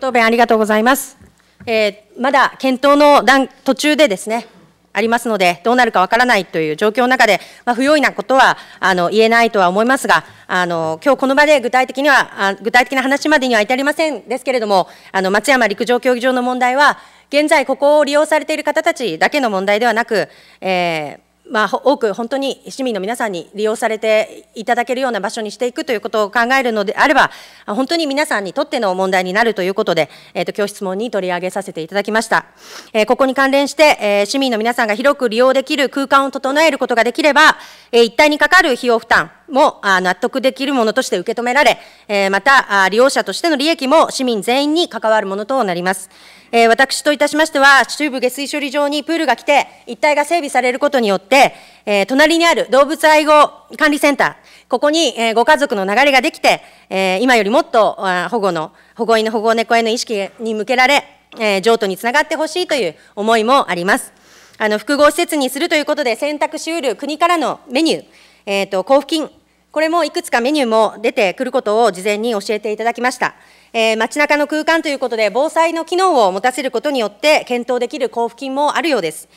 答弁ありがとうございます。えー、まだ検討の段途中でですね、ありますので、どうなるかわからないという状況の中で、まあ、不用意なことはあの言えないとは思いますが、あの今日この場で具体的にはあ、具体的な話までには至りませんですけれども、あの松山陸上競技場の問題は、現在、ここを利用されている方たちだけの問題ではなく、えーまあ、多く本当に市民の皆さんに利用されていただけるような場所にしていくということを考えるのであれば、本当に皆さんにとっての問題になるということで、えーと、今日質問に取り上げさせていただきました。えー、ここに関連して、えー、市民の皆さんが広く利用できる空間を整えることができれば、えー、一体にかかる費用負担もあ納得できるものとして受け止められ、えまたあ利用者としての利益も市民全員に関わるものとなります。えー、私といたしましては、中部下水処理場にプールが来て、一帯が整備されることによって、えー、隣にある動物愛護管理センター、ここに、えー、ご家族の流れができて、えー、今よりもっと保護の、保護犬、保護猫への意識に向けられ、えー、譲渡につながってほしいという思いもあります。あの複合施設にするということで、選択しうる国からのメニュー、えーと交付金これもいくつかメニューも出てくることを事前に教えていただきました。えー、街中の空間ということで、防災の機能を持たせることによって、検討できる交付金もあるようです。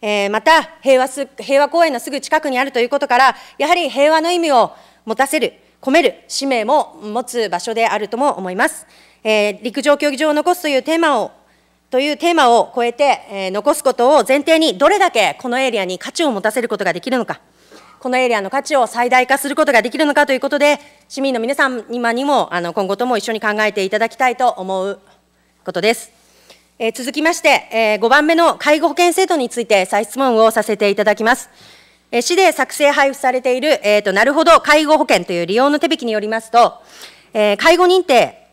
えー、また平和す、平和公園のすぐ近くにあるということから、やはり平和の意味を持たせる、込める使命も持つ場所であるとも思います。えー、陸上競技場を残すというテーマをというテーマを超えて、えー、残すことを前提に、どれだけこのエリアに価値を持たせることができるのか。このエリアの価値を最大化することができるのかということで、市民の皆さん今にもあの今後とも一緒に考えていただきたいと思うことです。えー、続きまして、えー、5番目の介護保険制度について再質問をさせていただきます。えー、市で作成配布されている、えーと、なるほど介護保険という利用の手引きによりますと、えー、介護認定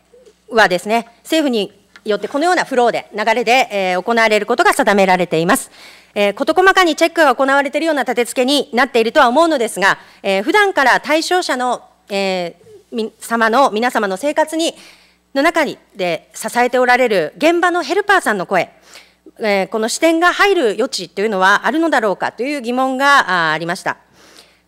はですね、政府によってこのようなフローで、流れで、えー、行われることが定められています。えー、事細かにチェックが行われているような立て付けになっているとは思うのですが、えー、普段から対象者の、えー、様の皆様の生活にの中にで支えておられる現場のヘルパーさんの声、えー、この視点が入る余地というのはあるのだろうかという疑問がありました。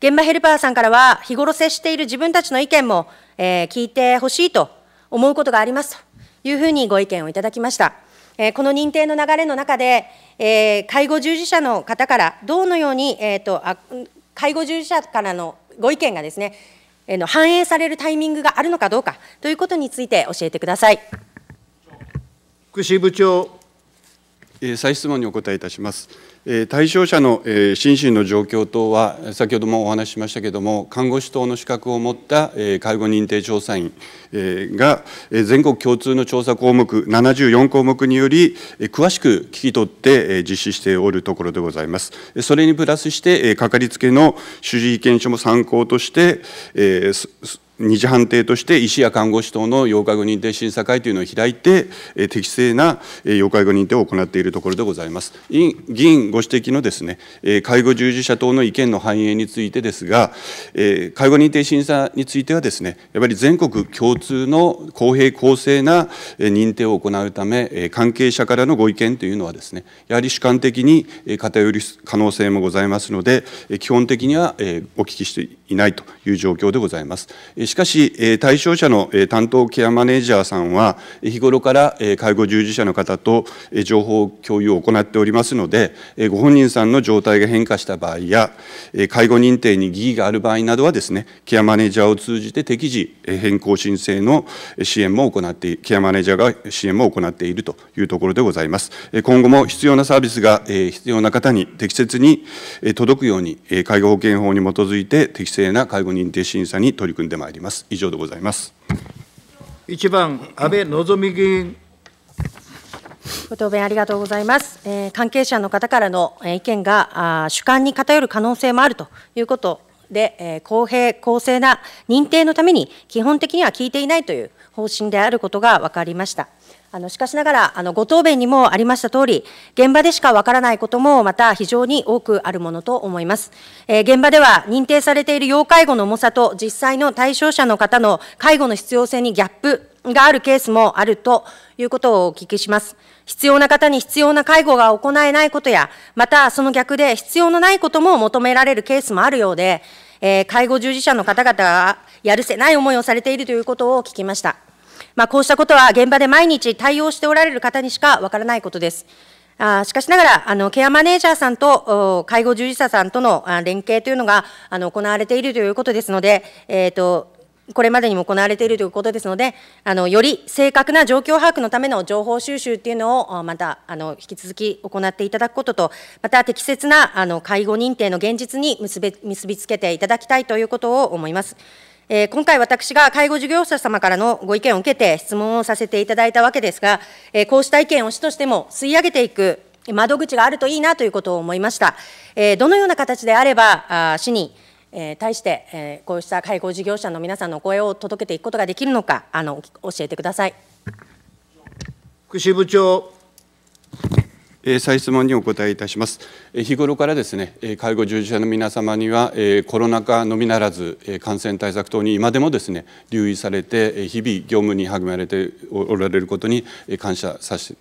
現場ヘルパーさんからは、日頃接している自分たちの意見も、えー、聞いてほしいと思うことがありますというふうにご意見をいただきました。えー、この認定の流れの中で、えー、介護従事者の方からどのように、えーと、あ介護従事者からのご意見がですね、えー、の反映されるタイミングがあるのかどうかということについて教えてください。福祉部長再質問にお答えいたします。対象者の心身の状況等は、先ほどもお話ししましたけれども、看護師等の資格を持った介護認定調査員が、全国共通の調査項目74項目により、詳しく聞き取って実施しておるところでございます。それにプラスして、かかりつけの主治医検証も参考として、二次判定として医師や看護師等の要介護認定審査会というのを開いて、適正な要介護認定を行っているところでございます。議員ご指摘のですね、介護従事者等の意見の反映についてですが、介護認定審査についてはですね、やっぱり全国共通の公平公正な認定を行うため、関係者からのご意見というのはですね、やはり主観的に偏る可能性もございますので、基本的にはお聞きしていないという状況でございます。しかし、対象者の担当ケアマネージャーさんは、日頃から介護従事者の方と情報共有を行っておりますので、ご本人さんの状態が変化した場合や、介護認定に疑義がある場合などはですね、ケアマネージャーを通じて適時変更申請の支援も行って、ケアマネージャーが支援も行っているというところでございます。今後も必要なサービスが必要な方に適切に届くように、介護保険法に基づいて適正な介護認定審査に取り組んでまいります。ります。以上でございます。1番、安倍の議員。ご答弁ありがとうございます。えー、関係者の方からの意見が主観に偏る可能性もあるということで、えー、公平、公正な認定のために、基本的には聞いていないという方針であることが分かりました。あのしかしながらあの、ご答弁にもありましたとおり、現場でしかわからないこともまた非常に多くあるものと思います、えー、現場では認定されている要介護の重さと、実際の対象者の方の介護の必要性にギャップがあるケースもあるということをお聞きします。必要な方に必要な介護が行えないことや、またその逆で必要のないことも求められるケースもあるようで、えー、介護従事者の方々がやるせない思いをされているということを聞きました。まあ、こうしたことは現場で毎日対応しておられる方にしかわからないことです。あしかしながら、あのケアマネージャーさんと介護従事者さんとの連携というのがあの行われているということですので、えーと、これまでにも行われているということですので、あのより正確な状況把握のための情報収集というのをまたあの引き続き行っていただくことと、また適切なあの介護認定の現実に結び結びつけていただきたいということを思います。えー、今回私が介護事業者様からのご意見を受けて質問をさせていただいたわけですが、えー、こうした意見を市としても吸い上げていく窓口があるといいなということを思いました。えー、どのような形であれば、あ市にえ対して、えこうした介護事業者の皆さんのお声を届けていくことができるのか、あの教えてください。福祉部長再質問にお答えいたします。日頃からですね、介護従事者の皆様には、コロナ禍のみならず、感染対策等に今でもですね、留意されて、日々業務に励まれておられることに感謝させ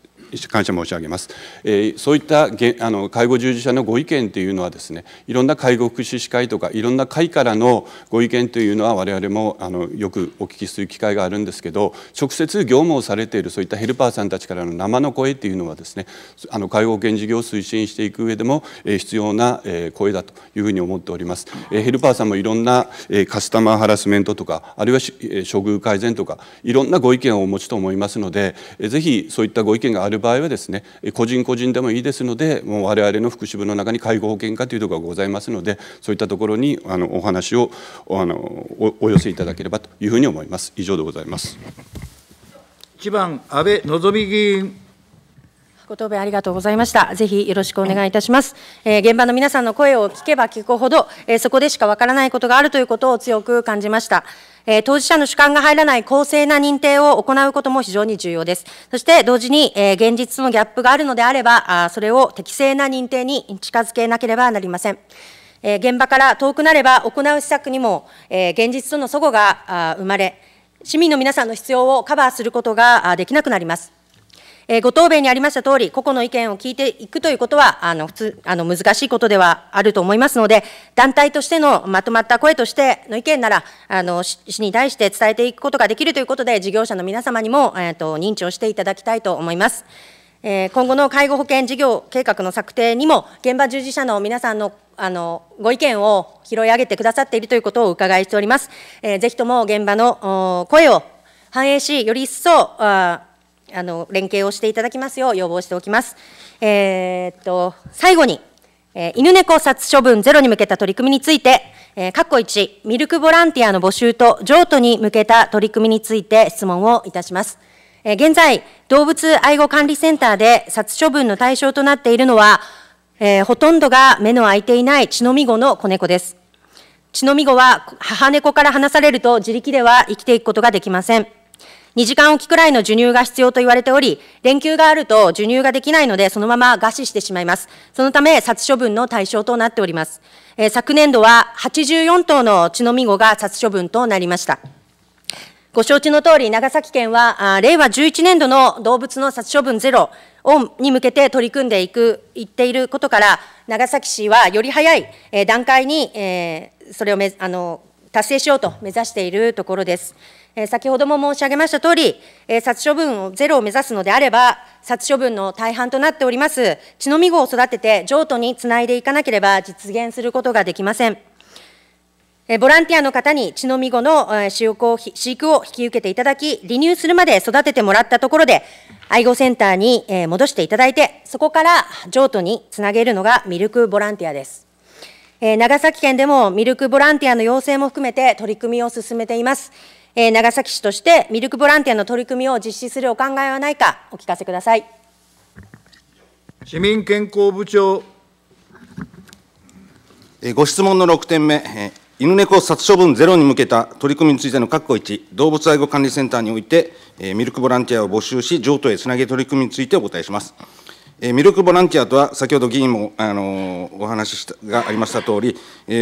感謝申し上げます。えー、そういったげあの介護従事者のご意見というのはですね、いろんな介護福祉士会とかいろんな会からのご意見というのは我々もあのよくお聞きする機会があるんですけど、直接業務をされているそういったヘルパーさんたちからの生の声というのはですね、あの介護保険事業を推進していく上でも、えー、必要な、えー、声だというふうに思っております。えー、ヘルパーさんもいろんな、えー、カスタマーハラスメントとかあるいは、えー、処遇改善とかいろんなご意見をお持ちと思いますので、えー、ぜひそういったご意見があるる場合はですね個人個人でもいいですのでもう我々の福祉部の中に介護保険課というところがございますのでそういったところにあのお話をあのお寄せいただければというふうに思います。以上でございます1番安倍望議員ご答弁ありがとうございました。ぜひよろしくお願いいたします。えー、現場の皆さんの声を聞けば聞くほど、えー、そこでしかわからないことがあるということを強く感じました。え当事者の主観が入らない公正な認定を行うことも非常に重要です。そして同時に、え現実とのギャップがあるのであれば、あそれを適正な認定に近づけなければなりません。え現場から遠くなれば行う施策にも、え現実との齟齬が生まれ、市民の皆さんの必要をカバーすることができなくなります。えー、ご答弁にありました通り、個々の意見を聞いていくということは、あの、普通、あの、難しいことではあると思いますので、団体としてのまとまった声としての意見なら、あの、市に対して伝えていくことができるということで、事業者の皆様にも、えっ、ー、と、認知をしていただきたいと思います。えー、今後の介護保険事業計画の策定にも、現場従事者の皆さんのあのご意見を拾い上げてくださっているということをお伺いしております。えー、ぜひとも現場の声を反映し、より一層、あの連携をしていただきますよう要望しておきます。えー、っと最後に、えー、犬猫殺処分ゼロに向けた取り組みについて、えー、括弧1、ミルクボランティアの募集と譲渡に向けた取り組みについて質問をいたします。え現在、動物愛護管理センターで殺処分の対象となっているのは、えほとんどが目の開いていない血のみ子の子猫です。血のみ子は母猫から離されると自力では生きていくことができません。2時間おきくらいの授乳が必要と言われており、連休があると授乳ができないので、そのまま餓死してしまいます。そのため、殺処分の対象となっております。え昨年度は84頭の血のみ子が殺処分となりました。ご承知の通り、長崎県は、令和11年度の動物の殺処分ゼロをに向けて取り組んでいく、いっていることから、長崎市はより早い段階に、えー、それをめあの達成しようと目指しているところです。え先ほども申し上げましたとおり、え殺処分をゼロを目指すのであれば、殺処分の大半となっております、血のみ子を育てて譲渡につないでいかなければ実現することができません。ボランティアの方に血のみ子の飼育飼育を引き受けていただき、離乳するまで育ててもらったところで、愛護センターに戻していただいて、そこから譲渡につなげるのがミルクボランティアです。長崎県でもミルクボランティアの要請も含めて取り組みを進めています。えー、長崎市としてミルクボランティアの取り組みを実施するお考えはないか、お聞かせください。市民健康部長。えご質問の6点目、え犬猫殺処分ゼロに向けた取り組みについての括弧1、動物愛護管理センターにおいて、えミルクボランティアを募集し、譲渡へつなげ取り組みについてお答えします。えミルクボランティアとは、先ほど議員も、あのー、お話ししたがありましたとおり、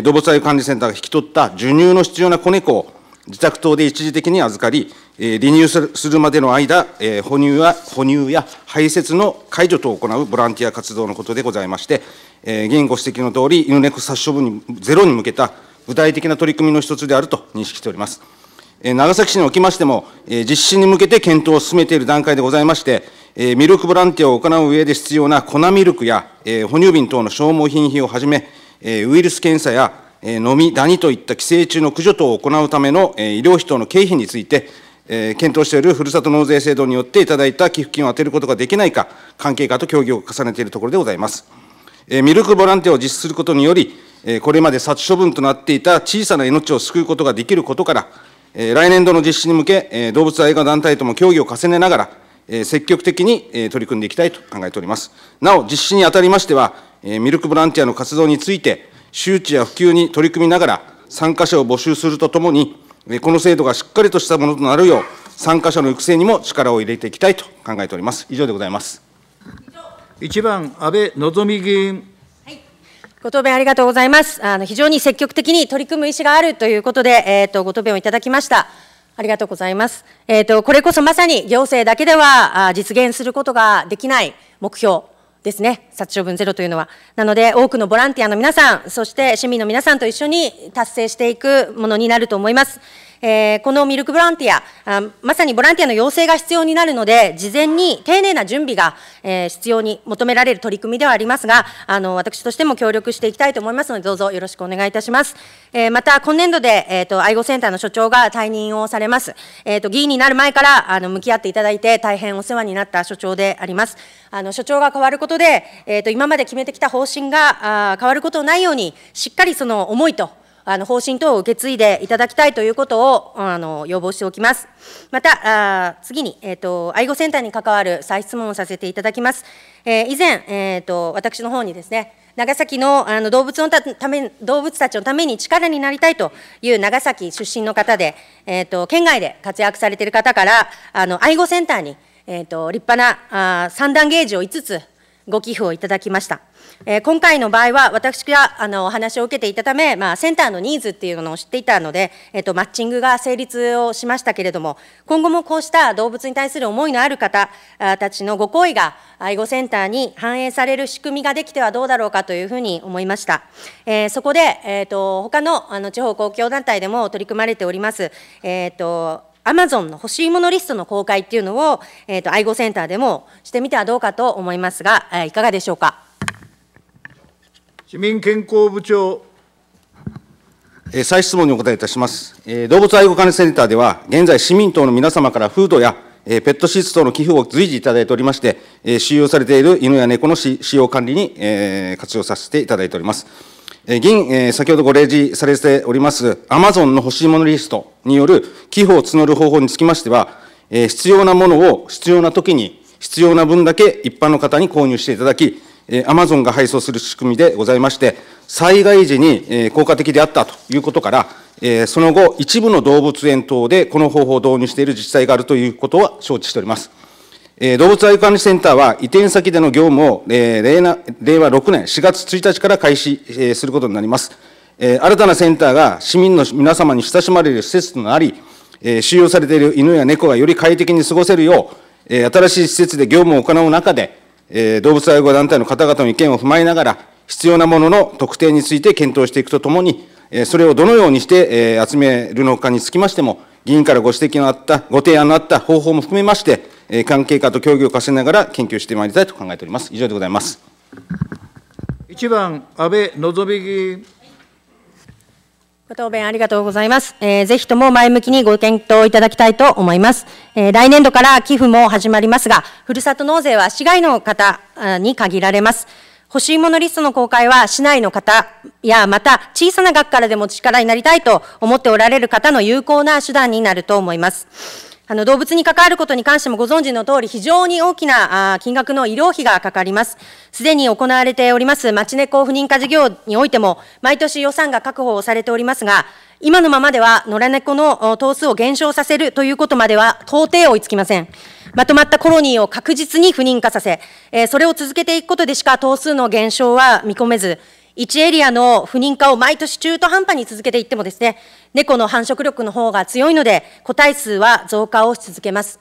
動物愛護管理センターが引き取った授乳の必要な子猫を自宅等で一時的に預かり、えー、離乳するまでの間、えー、哺乳は哺乳や排泄の解除等を行うボランティア活動のことでございまして、えー、現ご指摘のとおり、犬猫殺処分にゼロに向けた具体的な取り組みの一つであると認識しております。えー、長崎市におきましても、えー、実施に向けて検討を進めている段階でございまして、えー、ミルクボランティアを行う上で必要な粉ミルクや、えー、哺乳瓶等の消耗品費をはじめ、えー、ウイルス検査やのみ、ダニといった寄生虫の駆除等を行うための医療費等の経費について、検討しているふるさと納税制度によっていただいた寄付金を充てることができないか、関係課と協議を重ねているところでございます。ミルクボランティアを実施することにより、これまで殺処分となっていた小さな命を救うことができることから、来年度の実施に向け、動物愛護団体とも協議を重ねながら、積極的に取り組んでいきたいと考えております。なお、実施にあたりましては、ミルクボランティアの活動について、周知や普及に取り組みながら、参加者を募集するとともに、この制度がしっかりとしたものとなるよう、参加者の育成にも力を入れていきたいと考えております。以上でございます。一番、安倍望議員。ご答弁ありがとうございます。あの非常に積極的に取り組む意思があるということで、えーと、ご答弁をいただきました。ありがとうございます。えーと、とこれこそまさに行政だけでは実現することができない目標ですね、殺処分ゼロというのは。なので、多くのボランティアの皆さん、そして市民の皆さんと一緒に達成していくものになると思います。えー、このミルクボランティアあ、まさにボランティアの要請が必要になるので、事前に丁寧な準備が、えー、必要に求められる取り組みではありますが、あの私としても協力していきたいと思いますので、どうぞよろしくお願いいたします。えー、また、今年度で、えーと、愛護センターの所長が退任をされます。えーと、議員になる前からあの向き合っていただいて、大変お世話になった所長であります。あの所長が変わることで、えーと、と今まで決めてきた方針があ変わることのないように、しっかりその思いと、あの方針等を受け継いでいただきたいということをあの要望しておきます。また、あ次に、えーと、愛護センターに関わる再質問をさせていただきます。えー、以前、えーと、私の方にですね、長崎のあの動物のため動物たちのために力になりたいという長崎出身の方で、えーと、県外で活躍されている方からあの愛護センターに、えーと、と立派なあ三段ゲージを5つご寄付をいただきました。えー、今回の場合は、私があのお話を受けていたため、まあ、センターのニーズっていうのを知っていたので、えーと、マッチングが成立をしましたけれども、今後もこうした動物に対する思いのある方たちのご好意が、愛護センターに反映される仕組みができてはどうだろうかというふうに思いました。えー、そこで、えーと、他のあの地方公共団体でも取り組まれております、えーと、アマゾンの欲しいものリストの公開っていうのを、えーと、と愛護センターでもしてみてはどうかと思いますが、えー、いかがでしょうか。市民健康部長。再質問にお答えいたします。動物愛護管理センターでは、現在、市民等の皆様からフードやペットシーツ等の寄付を随時いただいておりまして、収容されている犬や猫の使用管理に活用させていただいております。現、先ほどご例示されております、アマゾンの欲しいものリストによる寄付を募る方法につきましては、必要なものを必要な時に、必要な分だけ一般の方に購入していただき、アマゾンが配送する仕組みでございまして、災害時に効果的であったということから、その後、一部の動物園等でこの方法を導入している自治体があるということは承知しております。動物愛護管理センターは移転先での業務を令和6年4月1日から開始することになります。新たなセンターが市民の皆様に親しまれる施設となり、収容されている犬や猫がより快適に過ごせるよう、新しい施設で業務を行う中で、えー、動物愛護団体の方々の意見を踏まえながら、必要なものの特定について検討していくとともに、えそれをどのようにして、え集めるのかにつきましても、議員からご指摘のあった、ご提案のあった方法も含めまして、え関係課と協議を重ねながら研究してまいりたいと考えております。以上でございます。1番、安倍望議員。ご答弁ありがとうございます。えー、ぜひとも前向きにご検討いただきたいと思います。えー、来年度から寄付も始まりますが、ふるさと納税は市外の方に限られます。欲しいものリストの公開は市内の方やまた小さな額からでも力になりたいと思っておられる方の有効な手段になると思います。あの動物に関わることに関してもご存知の通り、非常に大きな金額の医療費がかかります。すでに行われております町猫不妊化事業においても、毎年予算が確保されておりますが、今のままでは野良猫の頭数を減少させるということまでは到底追いつきません。まとまったコロニーを確実に不妊化させ、それを続けていくことでしか頭数の減少は見込めず、1エリアの不妊化を毎年中途半端に続けていってもですね、猫の繁殖力の方が強いので、個体数は増加をし続けます。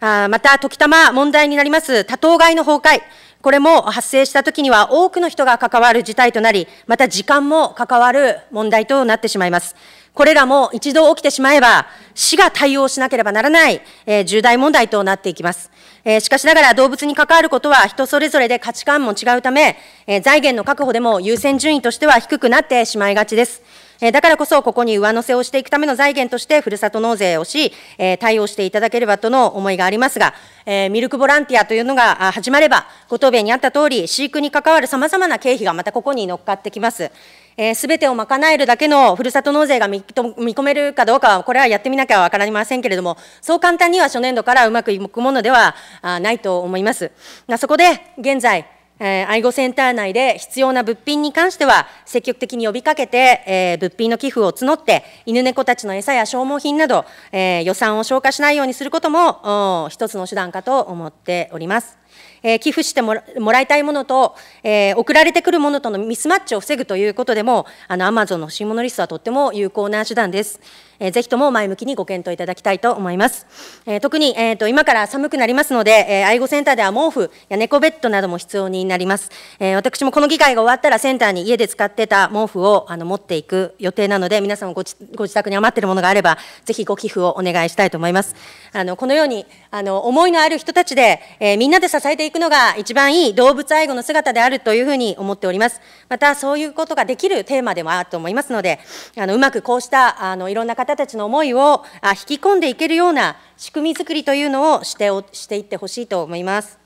あまた、時たま問題になります多頭飼いの崩壊。これも発生したときには多くの人が関わる事態となり、また時間も関わる問題となってしまいます。これらも一度起きてしまえば、市が対応しなければならない、えー、重大問題となっていきます。えー、しかしながら動物に関わることは人それぞれで価値観も違うため、えー、財源の確保でも優先順位としては低くなってしまいがちです。えだからこそ、ここに上乗せをしていくための財源として、ふるさと納税をし、え対応していただければとの思いがありますが、えミルクボランティアというのが始まれば、ご答弁にあったとおり、飼育に関わるさまざまな経費がまたここに乗っかってきます。す、え、べ、てを賄えるだけのふるさと納税が見込めるかどうかは、これはやってみなきゃ分かりませんけれども、そう簡単には初年度からうまくいくものではないと思います。そこで現在えー、愛護センター内で必要な物品に関しては、積極的に呼びかけて、えー、物品の寄付を募って、犬猫たちの餌や消耗品など、えー、予算を消化しないようにすることも、一つの手段かと思っております。えー、寄付してもらいたいものと、えー、送られてくるものとのミスマッチを防ぐということでも、あの、アマゾンの新物リストはとっても有効な手段です。えー、ぜひとも前向きにご検討いただきたいと思います。えー、特に、えーと、今から寒くなりますので、えー、愛護センターでは毛布や猫ベッドなども必要になります。えー、私もこの議会が終わったらセンターに家で使ってた毛布をあの持っていく予定なので、皆さんもごご自宅に余っているものがあれば、ぜひご寄付をお願いしたいと思います。あのこのようにあの思いのある人たちで、えー、みんなで支えていくのが一番いい動物愛護の姿であるというふうに思っております。またそういうことができるテーマでもあると思いますので、あのうまくこうしたあのいろんな方方たちの思いを引き込んでいけるような仕組みづくりというのをしてしていってほしいと思います。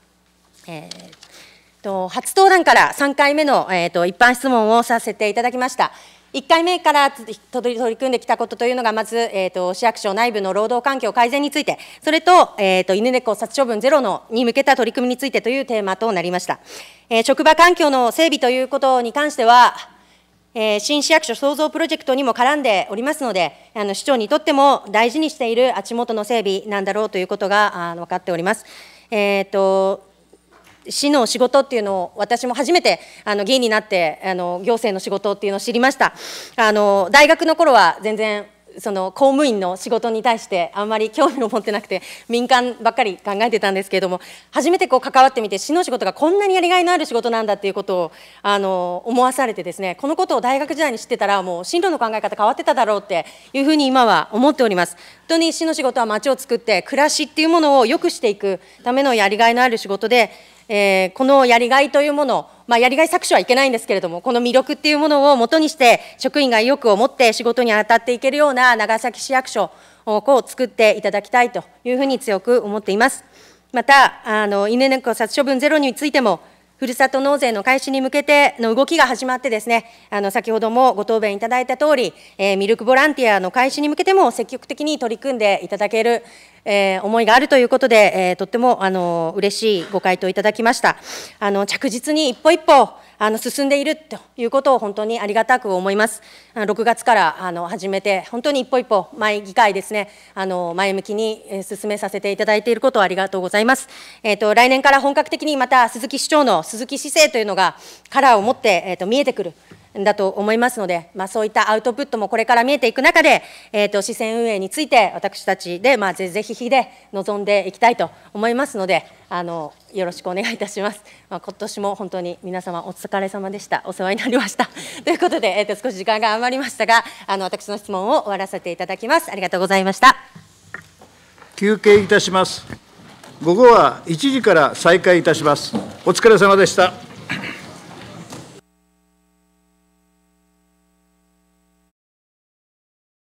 えーと初登壇から3回目の、えーと、一般質問をさせていただきました。1回目から取り組んできたことというのが、まず、えーと、市役所内部の労働環境改善について、それと,、えーと、と犬猫殺処分ゼロのに向けた取り組みについてというテーマとなりました。えー、職場環境の整備ということに関しては、えー、新市役所創造プロジェクトにも絡んでおりますので、あの市長にとっても大事にしている足元の整備なんだろうということがあ分かっております。えーと市の仕事っていうのを私も初めてあの議員になってあの行政の仕事っていうのを知りましたあの大学の頃は全然その公務員の仕事に対してあんまり興味を持ってなくて民間ばっかり考えてたんですけれども初めてこう関わってみて市の仕事がこんなにやりがいのある仕事なんだっていうことをあの思わされてですねこのことを大学時代に知ってたらもう進路の考え方変わってただろうっていうふうに今は思っております。本当に市の仕事は町を作って暮らしっていうものを良くしていくためのやりがいのある仕事でえー、このやりがいというもの、まあ、やりがい搾取はいけないんですけれども、この魅力っていうものをもとにして、職員が意欲を持って仕事に当たっていけるような長崎市役所を作っていただきたいというふうに強く思っています。また、あの犬猫殺処分ゼロについても、ふるさと納税の開始に向けての動きが始まってですね、あの先ほどもご答弁いただいたとおり、えー、ミルクボランティアの開始に向けても積極的に取り組んでいただける、えー、思いがあるということで、えー、とってもあの嬉しいご回答いただきました。あの着実に一歩一歩あの進んでいるということを本当にありがたく思います。6月からあの始めて、本当に一歩一歩、毎議会ですね、あの前向きに進めさせていただいていることをありがとうございます。えーと、来年から本格的にまた鈴木市長の鈴木市政というのが、カラーを持って、えーと見えてくる。だと思いますので、まあ、そういったアウトプットもこれから見えていく中で、えーと、と市政運営について私たちで、まあ、ぜぜひひで臨んでいきたいと思いますのであのよろしくお願いいたします、まあ、今年も本当に皆様お疲れ様でしたお世話になりました ということで、えーと少し時間が余りましたがあの私の質問を終わらせていただきますありがとうございました休憩いたします午後は1時から再開いたしますお疲れ様でした